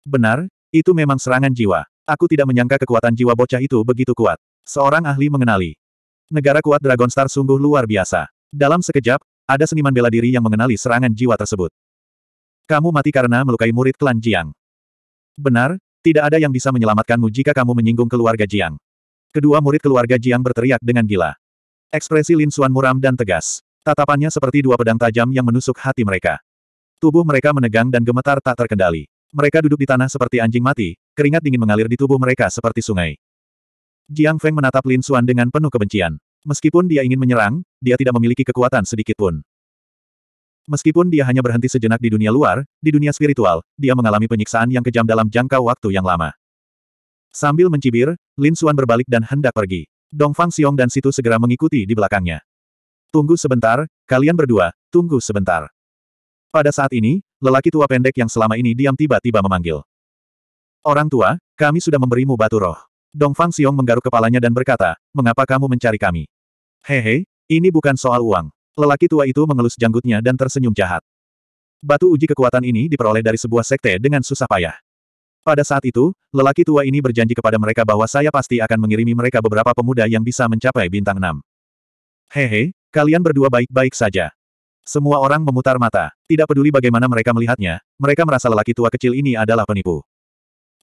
[SPEAKER 1] Benar, itu memang serangan jiwa. Aku tidak menyangka kekuatan jiwa bocah itu begitu kuat. Seorang ahli mengenali. Negara kuat Dragon Star sungguh luar biasa. Dalam sekejap, ada seniman bela diri yang mengenali serangan jiwa tersebut. Kamu mati karena melukai murid klan Jiang. Benar, tidak ada yang bisa menyelamatkanmu jika kamu menyinggung keluarga Jiang. Kedua murid keluarga Jiang berteriak dengan gila. Ekspresi Lin Xuan muram dan tegas. Tatapannya seperti dua pedang tajam yang menusuk hati mereka. Tubuh mereka menegang dan gemetar tak terkendali. Mereka duduk di tanah seperti anjing mati, keringat dingin mengalir di tubuh mereka seperti sungai. Jiang Feng menatap Lin Xuan dengan penuh kebencian. Meskipun dia ingin menyerang, dia tidak memiliki kekuatan sedikit pun. Meskipun dia hanya berhenti sejenak di dunia luar, di dunia spiritual, dia mengalami penyiksaan yang kejam dalam jangka waktu yang lama. Sambil mencibir, Lin Xuan berbalik dan hendak pergi. Dong Fang Xiong dan Situ segera mengikuti di belakangnya. Tunggu sebentar, kalian berdua, tunggu sebentar. Pada saat ini, lelaki tua pendek yang selama ini diam tiba-tiba memanggil. Orang tua, kami sudah memberimu batu roh. Dong Fang Xiong menggaruk kepalanya dan berkata, mengapa kamu mencari kami? Hehe, ini bukan soal uang. Lelaki tua itu mengelus janggutnya dan tersenyum jahat. Batu uji kekuatan ini diperoleh dari sebuah sekte dengan susah payah. Pada saat itu, lelaki tua ini berjanji kepada mereka bahwa saya pasti akan mengirimi mereka beberapa pemuda yang bisa mencapai bintang 6. Hehe, kalian berdua baik-baik saja. Semua orang memutar mata, tidak peduli bagaimana mereka melihatnya, mereka merasa lelaki tua kecil ini adalah penipu.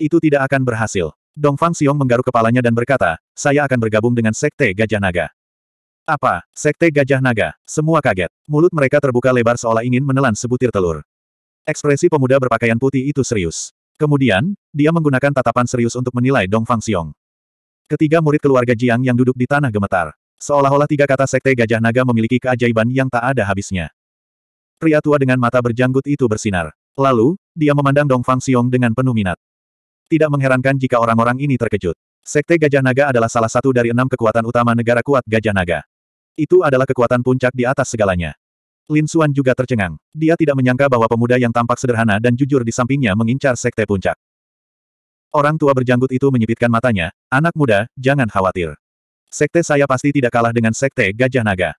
[SPEAKER 1] Itu tidak akan berhasil. Dong Fang Xiong menggaruk kepalanya dan berkata, saya akan bergabung dengan Sekte Gajah Naga. Apa? Sekte Gajah Naga? Semua kaget. Mulut mereka terbuka lebar seolah ingin menelan sebutir telur. Ekspresi pemuda berpakaian putih itu serius. Kemudian, dia menggunakan tatapan serius untuk menilai Dong Fang Xiong. Ketiga murid keluarga Jiang yang duduk di tanah gemetar. Seolah-olah tiga kata Sekte Gajah Naga memiliki keajaiban yang tak ada habisnya. Pria tua dengan mata berjanggut itu bersinar. Lalu, dia memandang Dong Fang Xiong dengan penuh minat tidak mengherankan jika orang-orang ini terkejut. Sekte Gajah Naga adalah salah satu dari enam kekuatan utama negara kuat Gajah Naga. Itu adalah kekuatan puncak di atas segalanya. Lin Suan juga tercengang. Dia tidak menyangka bahwa pemuda yang tampak sederhana dan jujur di sampingnya mengincar sekte puncak. Orang tua berjanggut itu menyipitkan matanya, anak muda, jangan khawatir. Sekte saya pasti tidak kalah dengan sekte Gajah Naga.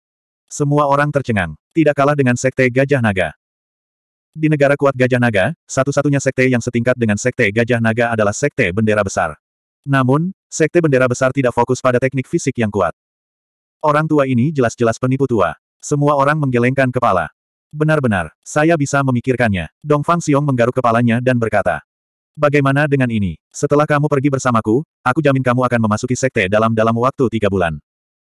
[SPEAKER 1] Semua orang tercengang. Tidak kalah dengan sekte Gajah Naga. Di negara kuat Gajah Naga, satu-satunya sekte yang setingkat dengan sekte Gajah Naga adalah sekte bendera besar. Namun, sekte bendera besar tidak fokus pada teknik fisik yang kuat. Orang tua ini jelas-jelas penipu tua. Semua orang menggelengkan kepala. Benar-benar, saya bisa memikirkannya. Dong Fang Xiong menggaruk kepalanya dan berkata. Bagaimana dengan ini? Setelah kamu pergi bersamaku, aku jamin kamu akan memasuki sekte dalam-dalam waktu tiga bulan.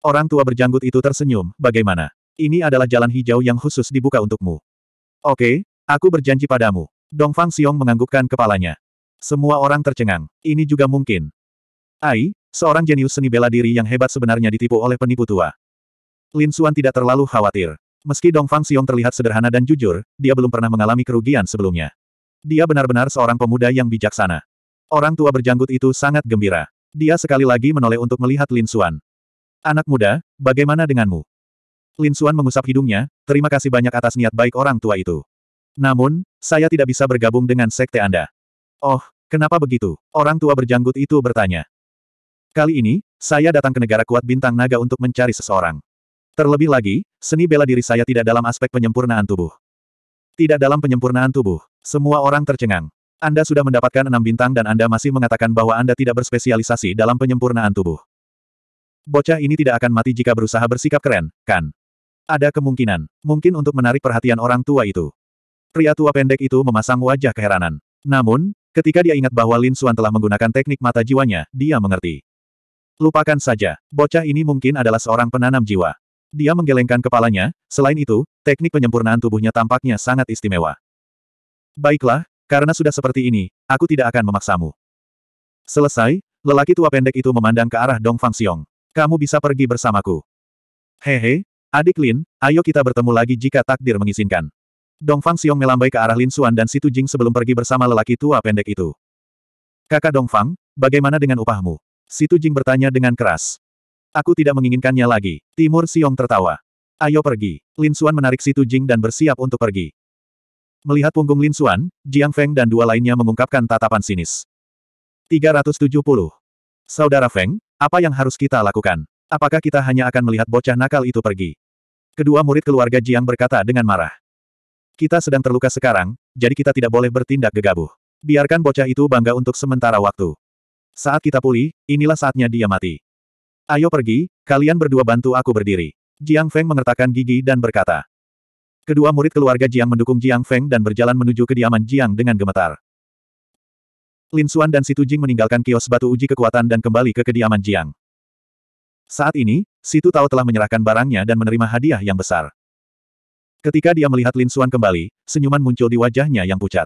[SPEAKER 1] Orang tua berjanggut itu tersenyum, bagaimana? Ini adalah jalan hijau yang khusus dibuka untukmu. Oke, Aku berjanji padamu. Dongfang Xiong menganggukkan kepalanya. Semua orang tercengang. Ini juga mungkin. Ai, seorang jenius seni bela diri yang hebat sebenarnya ditipu oleh penipu tua. Lin Xuan tidak terlalu khawatir. Meski Dongfang Xiong terlihat sederhana dan jujur, dia belum pernah mengalami kerugian sebelumnya. Dia benar-benar seorang pemuda yang bijaksana. Orang tua berjanggut itu sangat gembira. Dia sekali lagi menoleh untuk melihat Lin Xuan. Anak muda, bagaimana denganmu? Lin Xuan mengusap hidungnya, terima kasih banyak atas niat baik orang tua itu. Namun, saya tidak bisa bergabung dengan sekte Anda. Oh, kenapa begitu? Orang tua berjanggut itu bertanya. Kali ini, saya datang ke negara kuat bintang naga untuk mencari seseorang. Terlebih lagi, seni bela diri saya tidak dalam aspek penyempurnaan tubuh. Tidak dalam penyempurnaan tubuh, semua orang tercengang. Anda sudah mendapatkan enam bintang dan Anda masih mengatakan bahwa Anda tidak berspesialisasi dalam penyempurnaan tubuh. Bocah ini tidak akan mati jika berusaha bersikap keren, kan? Ada kemungkinan, mungkin untuk menarik perhatian orang tua itu. Pria tua pendek itu memasang wajah keheranan. Namun, ketika dia ingat bahwa Lin Xuan telah menggunakan teknik mata jiwanya, dia mengerti. Lupakan saja, bocah ini mungkin adalah seorang penanam jiwa. Dia menggelengkan kepalanya, selain itu, teknik penyempurnaan tubuhnya tampaknya sangat istimewa. Baiklah, karena sudah seperti ini, aku tidak akan memaksamu. Selesai, lelaki tua pendek itu memandang ke arah Dong Fang Xiong. Kamu bisa pergi bersamaku. Hehe, adik Lin, ayo kita bertemu lagi jika takdir mengizinkan. Dongfang Xiong melambai ke arah Lin Xuan dan Situ Jing sebelum pergi bersama lelaki tua pendek itu. Kakak Dongfang, bagaimana dengan upahmu? Situ Jing bertanya dengan keras. Aku tidak menginginkannya lagi. Timur Xiong tertawa. Ayo pergi. Lin Xuan menarik Situ Jing dan bersiap untuk pergi. Melihat punggung Lin Xuan, Jiang Feng dan dua lainnya mengungkapkan tatapan sinis. 370. Saudara Feng, apa yang harus kita lakukan? Apakah kita hanya akan melihat bocah nakal itu pergi? Kedua murid keluarga Jiang berkata dengan marah. Kita sedang terluka sekarang, jadi kita tidak boleh bertindak gegabah. Biarkan bocah itu bangga untuk sementara waktu. Saat kita pulih, inilah saatnya dia mati. Ayo pergi, kalian berdua bantu aku berdiri. Jiang Feng mengertakkan gigi dan berkata. Kedua murid keluarga Jiang mendukung Jiang Feng dan berjalan menuju kediaman Jiang dengan gemetar. Lin Xuan dan Situ Jing meninggalkan kios batu uji kekuatan dan kembali ke kediaman Jiang. Saat ini, Situ Tao telah menyerahkan barangnya dan menerima hadiah yang besar. Ketika dia melihat Lin Suan kembali, senyuman muncul di wajahnya yang pucat.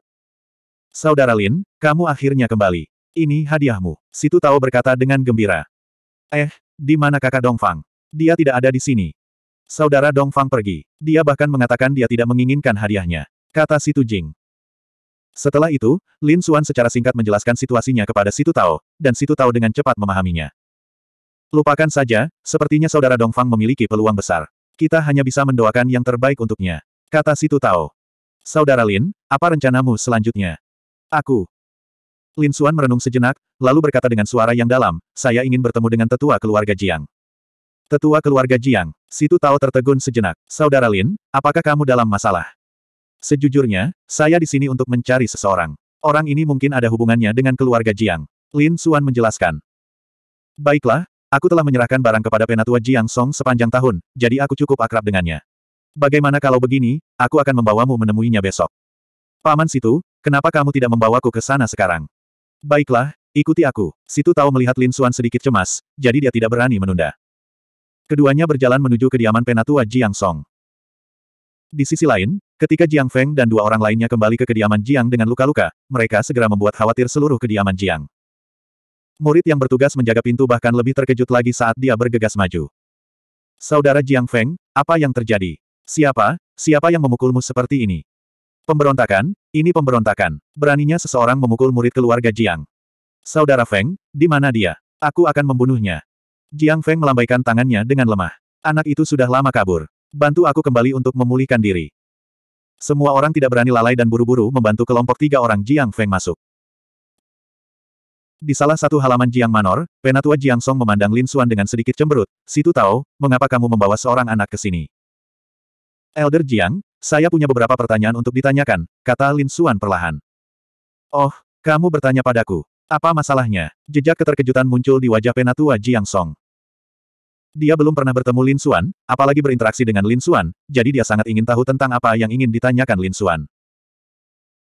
[SPEAKER 1] Saudara Lin, kamu akhirnya kembali. Ini hadiahmu. Situ Tao berkata dengan gembira. Eh, di mana kakak Dongfang? Dia tidak ada di sini. Saudara Dongfang pergi. Dia bahkan mengatakan dia tidak menginginkan hadiahnya. Kata Situ Jing. Setelah itu, Lin Suan secara singkat menjelaskan situasinya kepada Situ Tao, dan Situ Tao dengan cepat memahaminya. Lupakan saja, sepertinya saudara Dongfang memiliki peluang besar. Kita hanya bisa mendoakan yang terbaik untuknya. Kata Situ Tao. Saudara Lin, apa rencanamu selanjutnya? Aku. Lin Xuan merenung sejenak, lalu berkata dengan suara yang dalam, saya ingin bertemu dengan tetua keluarga Jiang. Tetua keluarga Jiang, Situ Tao tertegun sejenak. Saudara Lin, apakah kamu dalam masalah? Sejujurnya, saya di sini untuk mencari seseorang. Orang ini mungkin ada hubungannya dengan keluarga Jiang. Lin Xuan menjelaskan. Baiklah, Aku telah menyerahkan barang kepada penatua Jiang Song sepanjang tahun, jadi aku cukup akrab dengannya. Bagaimana kalau begini, aku akan membawamu menemuinya besok. Paman Situ, kenapa kamu tidak membawaku ke sana sekarang? Baiklah, ikuti aku. Situ tahu melihat Lin Xuan sedikit cemas, jadi dia tidak berani menunda. Keduanya berjalan menuju kediaman penatua Jiang Song. Di sisi lain, ketika Jiang Feng dan dua orang lainnya kembali ke kediaman Jiang dengan luka-luka, mereka segera membuat khawatir seluruh kediaman Jiang. Murid yang bertugas menjaga pintu bahkan lebih terkejut lagi saat dia bergegas maju. Saudara Jiang Feng, apa yang terjadi? Siapa, siapa yang memukulmu seperti ini? Pemberontakan, ini pemberontakan. Beraninya seseorang memukul murid keluarga Jiang. Saudara Feng, di mana dia? Aku akan membunuhnya. Jiang Feng melambaikan tangannya dengan lemah. Anak itu sudah lama kabur. Bantu aku kembali untuk memulihkan diri. Semua orang tidak berani lalai dan buru-buru membantu kelompok tiga orang Jiang Feng masuk. Di salah satu halaman Jiang Manor, Penatua Jiang Song memandang Lin Xuan dengan sedikit cemberut, Situ Tao, mengapa kamu membawa seorang anak ke sini? Elder Jiang, saya punya beberapa pertanyaan untuk ditanyakan, kata Lin Xuan perlahan. Oh, kamu bertanya padaku. Apa masalahnya? Jejak keterkejutan muncul di wajah Penatua Jiang Song. Dia belum pernah bertemu Lin Xuan, apalagi berinteraksi dengan Lin Xuan, jadi dia sangat ingin tahu tentang apa yang ingin ditanyakan Lin Xuan.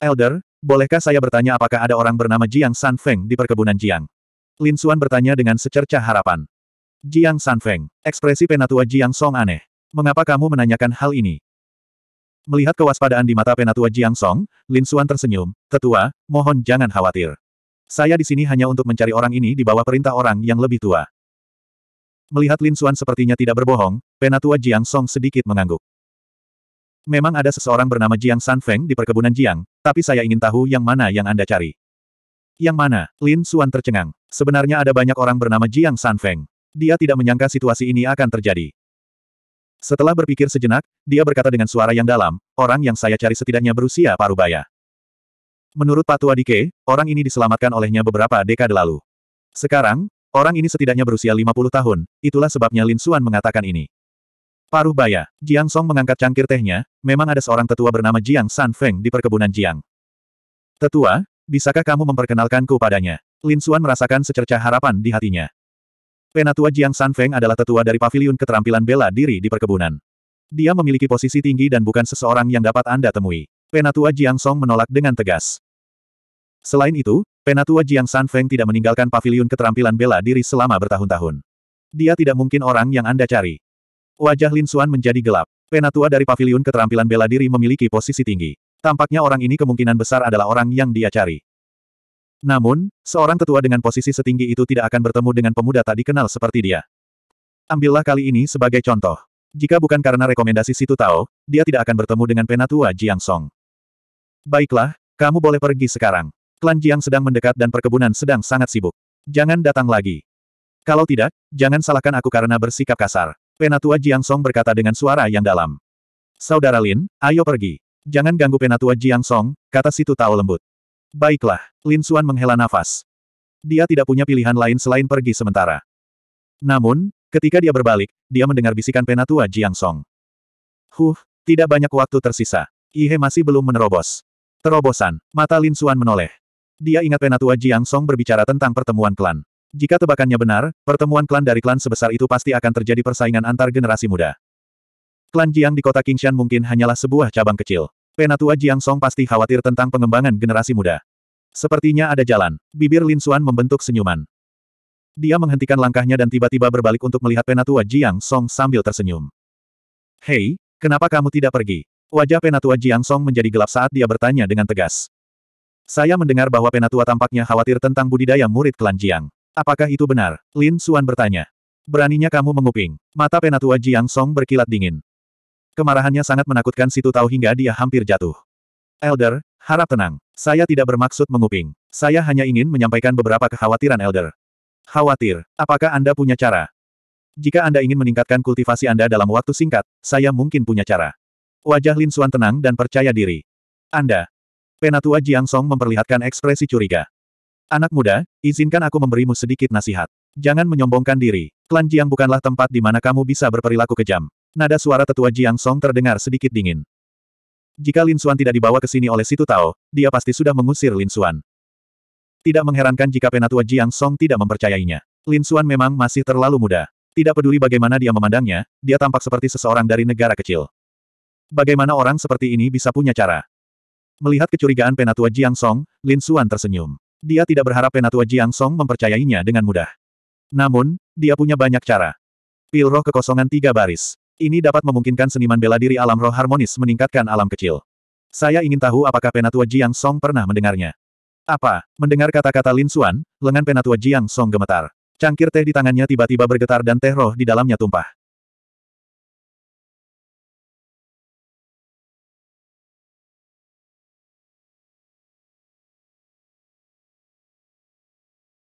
[SPEAKER 1] Elder, Bolehkah saya bertanya apakah ada orang bernama Jiang Sanfeng di perkebunan Jiang? Lin Xuan bertanya dengan secercah harapan. Jiang Sanfeng, ekspresi penatua Jiang Song aneh. Mengapa kamu menanyakan hal ini? Melihat kewaspadaan di mata penatua Jiang Song, Lin Xuan tersenyum, tetua, mohon jangan khawatir. Saya di sini hanya untuk mencari orang ini di bawah perintah orang yang lebih tua. Melihat Lin Xuan sepertinya tidak berbohong, penatua Jiang Song sedikit mengangguk memang ada seseorang bernama Jiang San Feng di perkebunan Jiang, tapi saya ingin tahu yang mana yang Anda cari. Yang mana? Lin Xuan tercengang. Sebenarnya ada banyak orang bernama Jiang San Feng. Dia tidak menyangka situasi ini akan terjadi. Setelah berpikir sejenak, dia berkata dengan suara yang dalam, orang yang saya cari setidaknya berusia parubaya. Menurut Patua Dike, orang ini diselamatkan olehnya beberapa dekade lalu. Sekarang, orang ini setidaknya berusia 50 tahun, itulah sebabnya Lin Xuan mengatakan ini. Paruh baya, Jiang Song mengangkat cangkir tehnya, memang ada seorang tetua bernama Jiang San Feng di perkebunan Jiang. Tetua, bisakah kamu memperkenalkanku padanya? Lin Xuan merasakan secercah harapan di hatinya. Penatua Jiang San Feng adalah tetua dari paviliun keterampilan bela diri di perkebunan. Dia memiliki posisi tinggi dan bukan seseorang yang dapat Anda temui. Penatua Jiang Song menolak dengan tegas. Selain itu, Penatua Jiang San Feng tidak meninggalkan paviliun keterampilan bela diri selama bertahun-tahun. Dia tidak mungkin orang yang Anda cari. Wajah Lin Xuan menjadi gelap. Penatua dari paviliun keterampilan bela diri memiliki posisi tinggi. Tampaknya orang ini kemungkinan besar adalah orang yang dia cari. Namun, seorang tetua dengan posisi setinggi itu tidak akan bertemu dengan pemuda tak dikenal seperti dia. Ambillah kali ini sebagai contoh. Jika bukan karena rekomendasi Situ Tao, dia tidak akan bertemu dengan penatua Jiang Song. Baiklah, kamu boleh pergi sekarang. Klan Jiang sedang mendekat dan perkebunan sedang sangat sibuk. Jangan datang lagi. Kalau tidak, jangan salahkan aku karena bersikap kasar. Penatua Jiang Song berkata dengan suara yang dalam. Saudara Lin, ayo pergi. Jangan ganggu penatua Jiang Song, kata Situ Tao lembut. Baiklah, Lin Xuan menghela nafas. Dia tidak punya pilihan lain selain pergi sementara. Namun, ketika dia berbalik, dia mendengar bisikan penatua Jiang Song. Huh, tidak banyak waktu tersisa. Ihe masih belum menerobos. Terobosan, mata Lin Xuan menoleh. Dia ingat penatua Jiang Song berbicara tentang pertemuan klan. Jika tebakannya benar, pertemuan klan dari klan sebesar itu pasti akan terjadi persaingan antar generasi muda. Klan Jiang di kota Qingshan mungkin hanyalah sebuah cabang kecil. Penatua Jiang Song pasti khawatir tentang pengembangan generasi muda. Sepertinya ada jalan. Bibir Lin Xuan membentuk senyuman. Dia menghentikan langkahnya dan tiba-tiba berbalik untuk melihat Penatua Jiang Song sambil tersenyum. Hei, kenapa kamu tidak pergi? Wajah Penatua Jiang Song menjadi gelap saat dia bertanya dengan tegas. Saya mendengar bahwa Penatua tampaknya khawatir tentang budidaya murid klan Jiang. Apakah itu benar? Lin Suan bertanya. Beraninya kamu menguping. Mata penatua Jiang Song berkilat dingin. Kemarahannya sangat menakutkan situ tahu hingga dia hampir jatuh. Elder, harap tenang. Saya tidak bermaksud menguping. Saya hanya ingin menyampaikan beberapa kekhawatiran Elder. Khawatir, apakah Anda punya cara? Jika Anda ingin meningkatkan kultivasi Anda dalam waktu singkat, saya mungkin punya cara. Wajah Lin Suan tenang dan percaya diri. Anda. Penatua Jiang Song memperlihatkan ekspresi curiga. Anak muda, izinkan aku memberimu sedikit nasihat. Jangan menyombongkan diri. Klan Jiang bukanlah tempat di mana kamu bisa berperilaku kejam. Nada suara tetua Jiang Song terdengar sedikit dingin. Jika Lin Xuan tidak dibawa ke sini oleh Situ Tao, dia pasti sudah mengusir Lin Xuan. Tidak mengherankan jika penatua Jiang Song tidak mempercayainya. Lin Xuan memang masih terlalu muda. Tidak peduli bagaimana dia memandangnya, dia tampak seperti seseorang dari negara kecil. Bagaimana orang seperti ini bisa punya cara? Melihat kecurigaan penatua Jiang Song, Lin Xuan tersenyum. Dia tidak berharap Penatua Jiang Song mempercayainya dengan mudah. Namun, dia punya banyak cara. Pil roh kekosongan tiga baris. Ini dapat memungkinkan seniman bela diri alam roh harmonis meningkatkan alam kecil. Saya ingin tahu apakah Penatua Jiang Song pernah mendengarnya. Apa? Mendengar kata-kata Lin Xuan, lengan Penatua Jiang Song gemetar. Cangkir teh di tangannya tiba-tiba bergetar dan teh roh di dalamnya tumpah.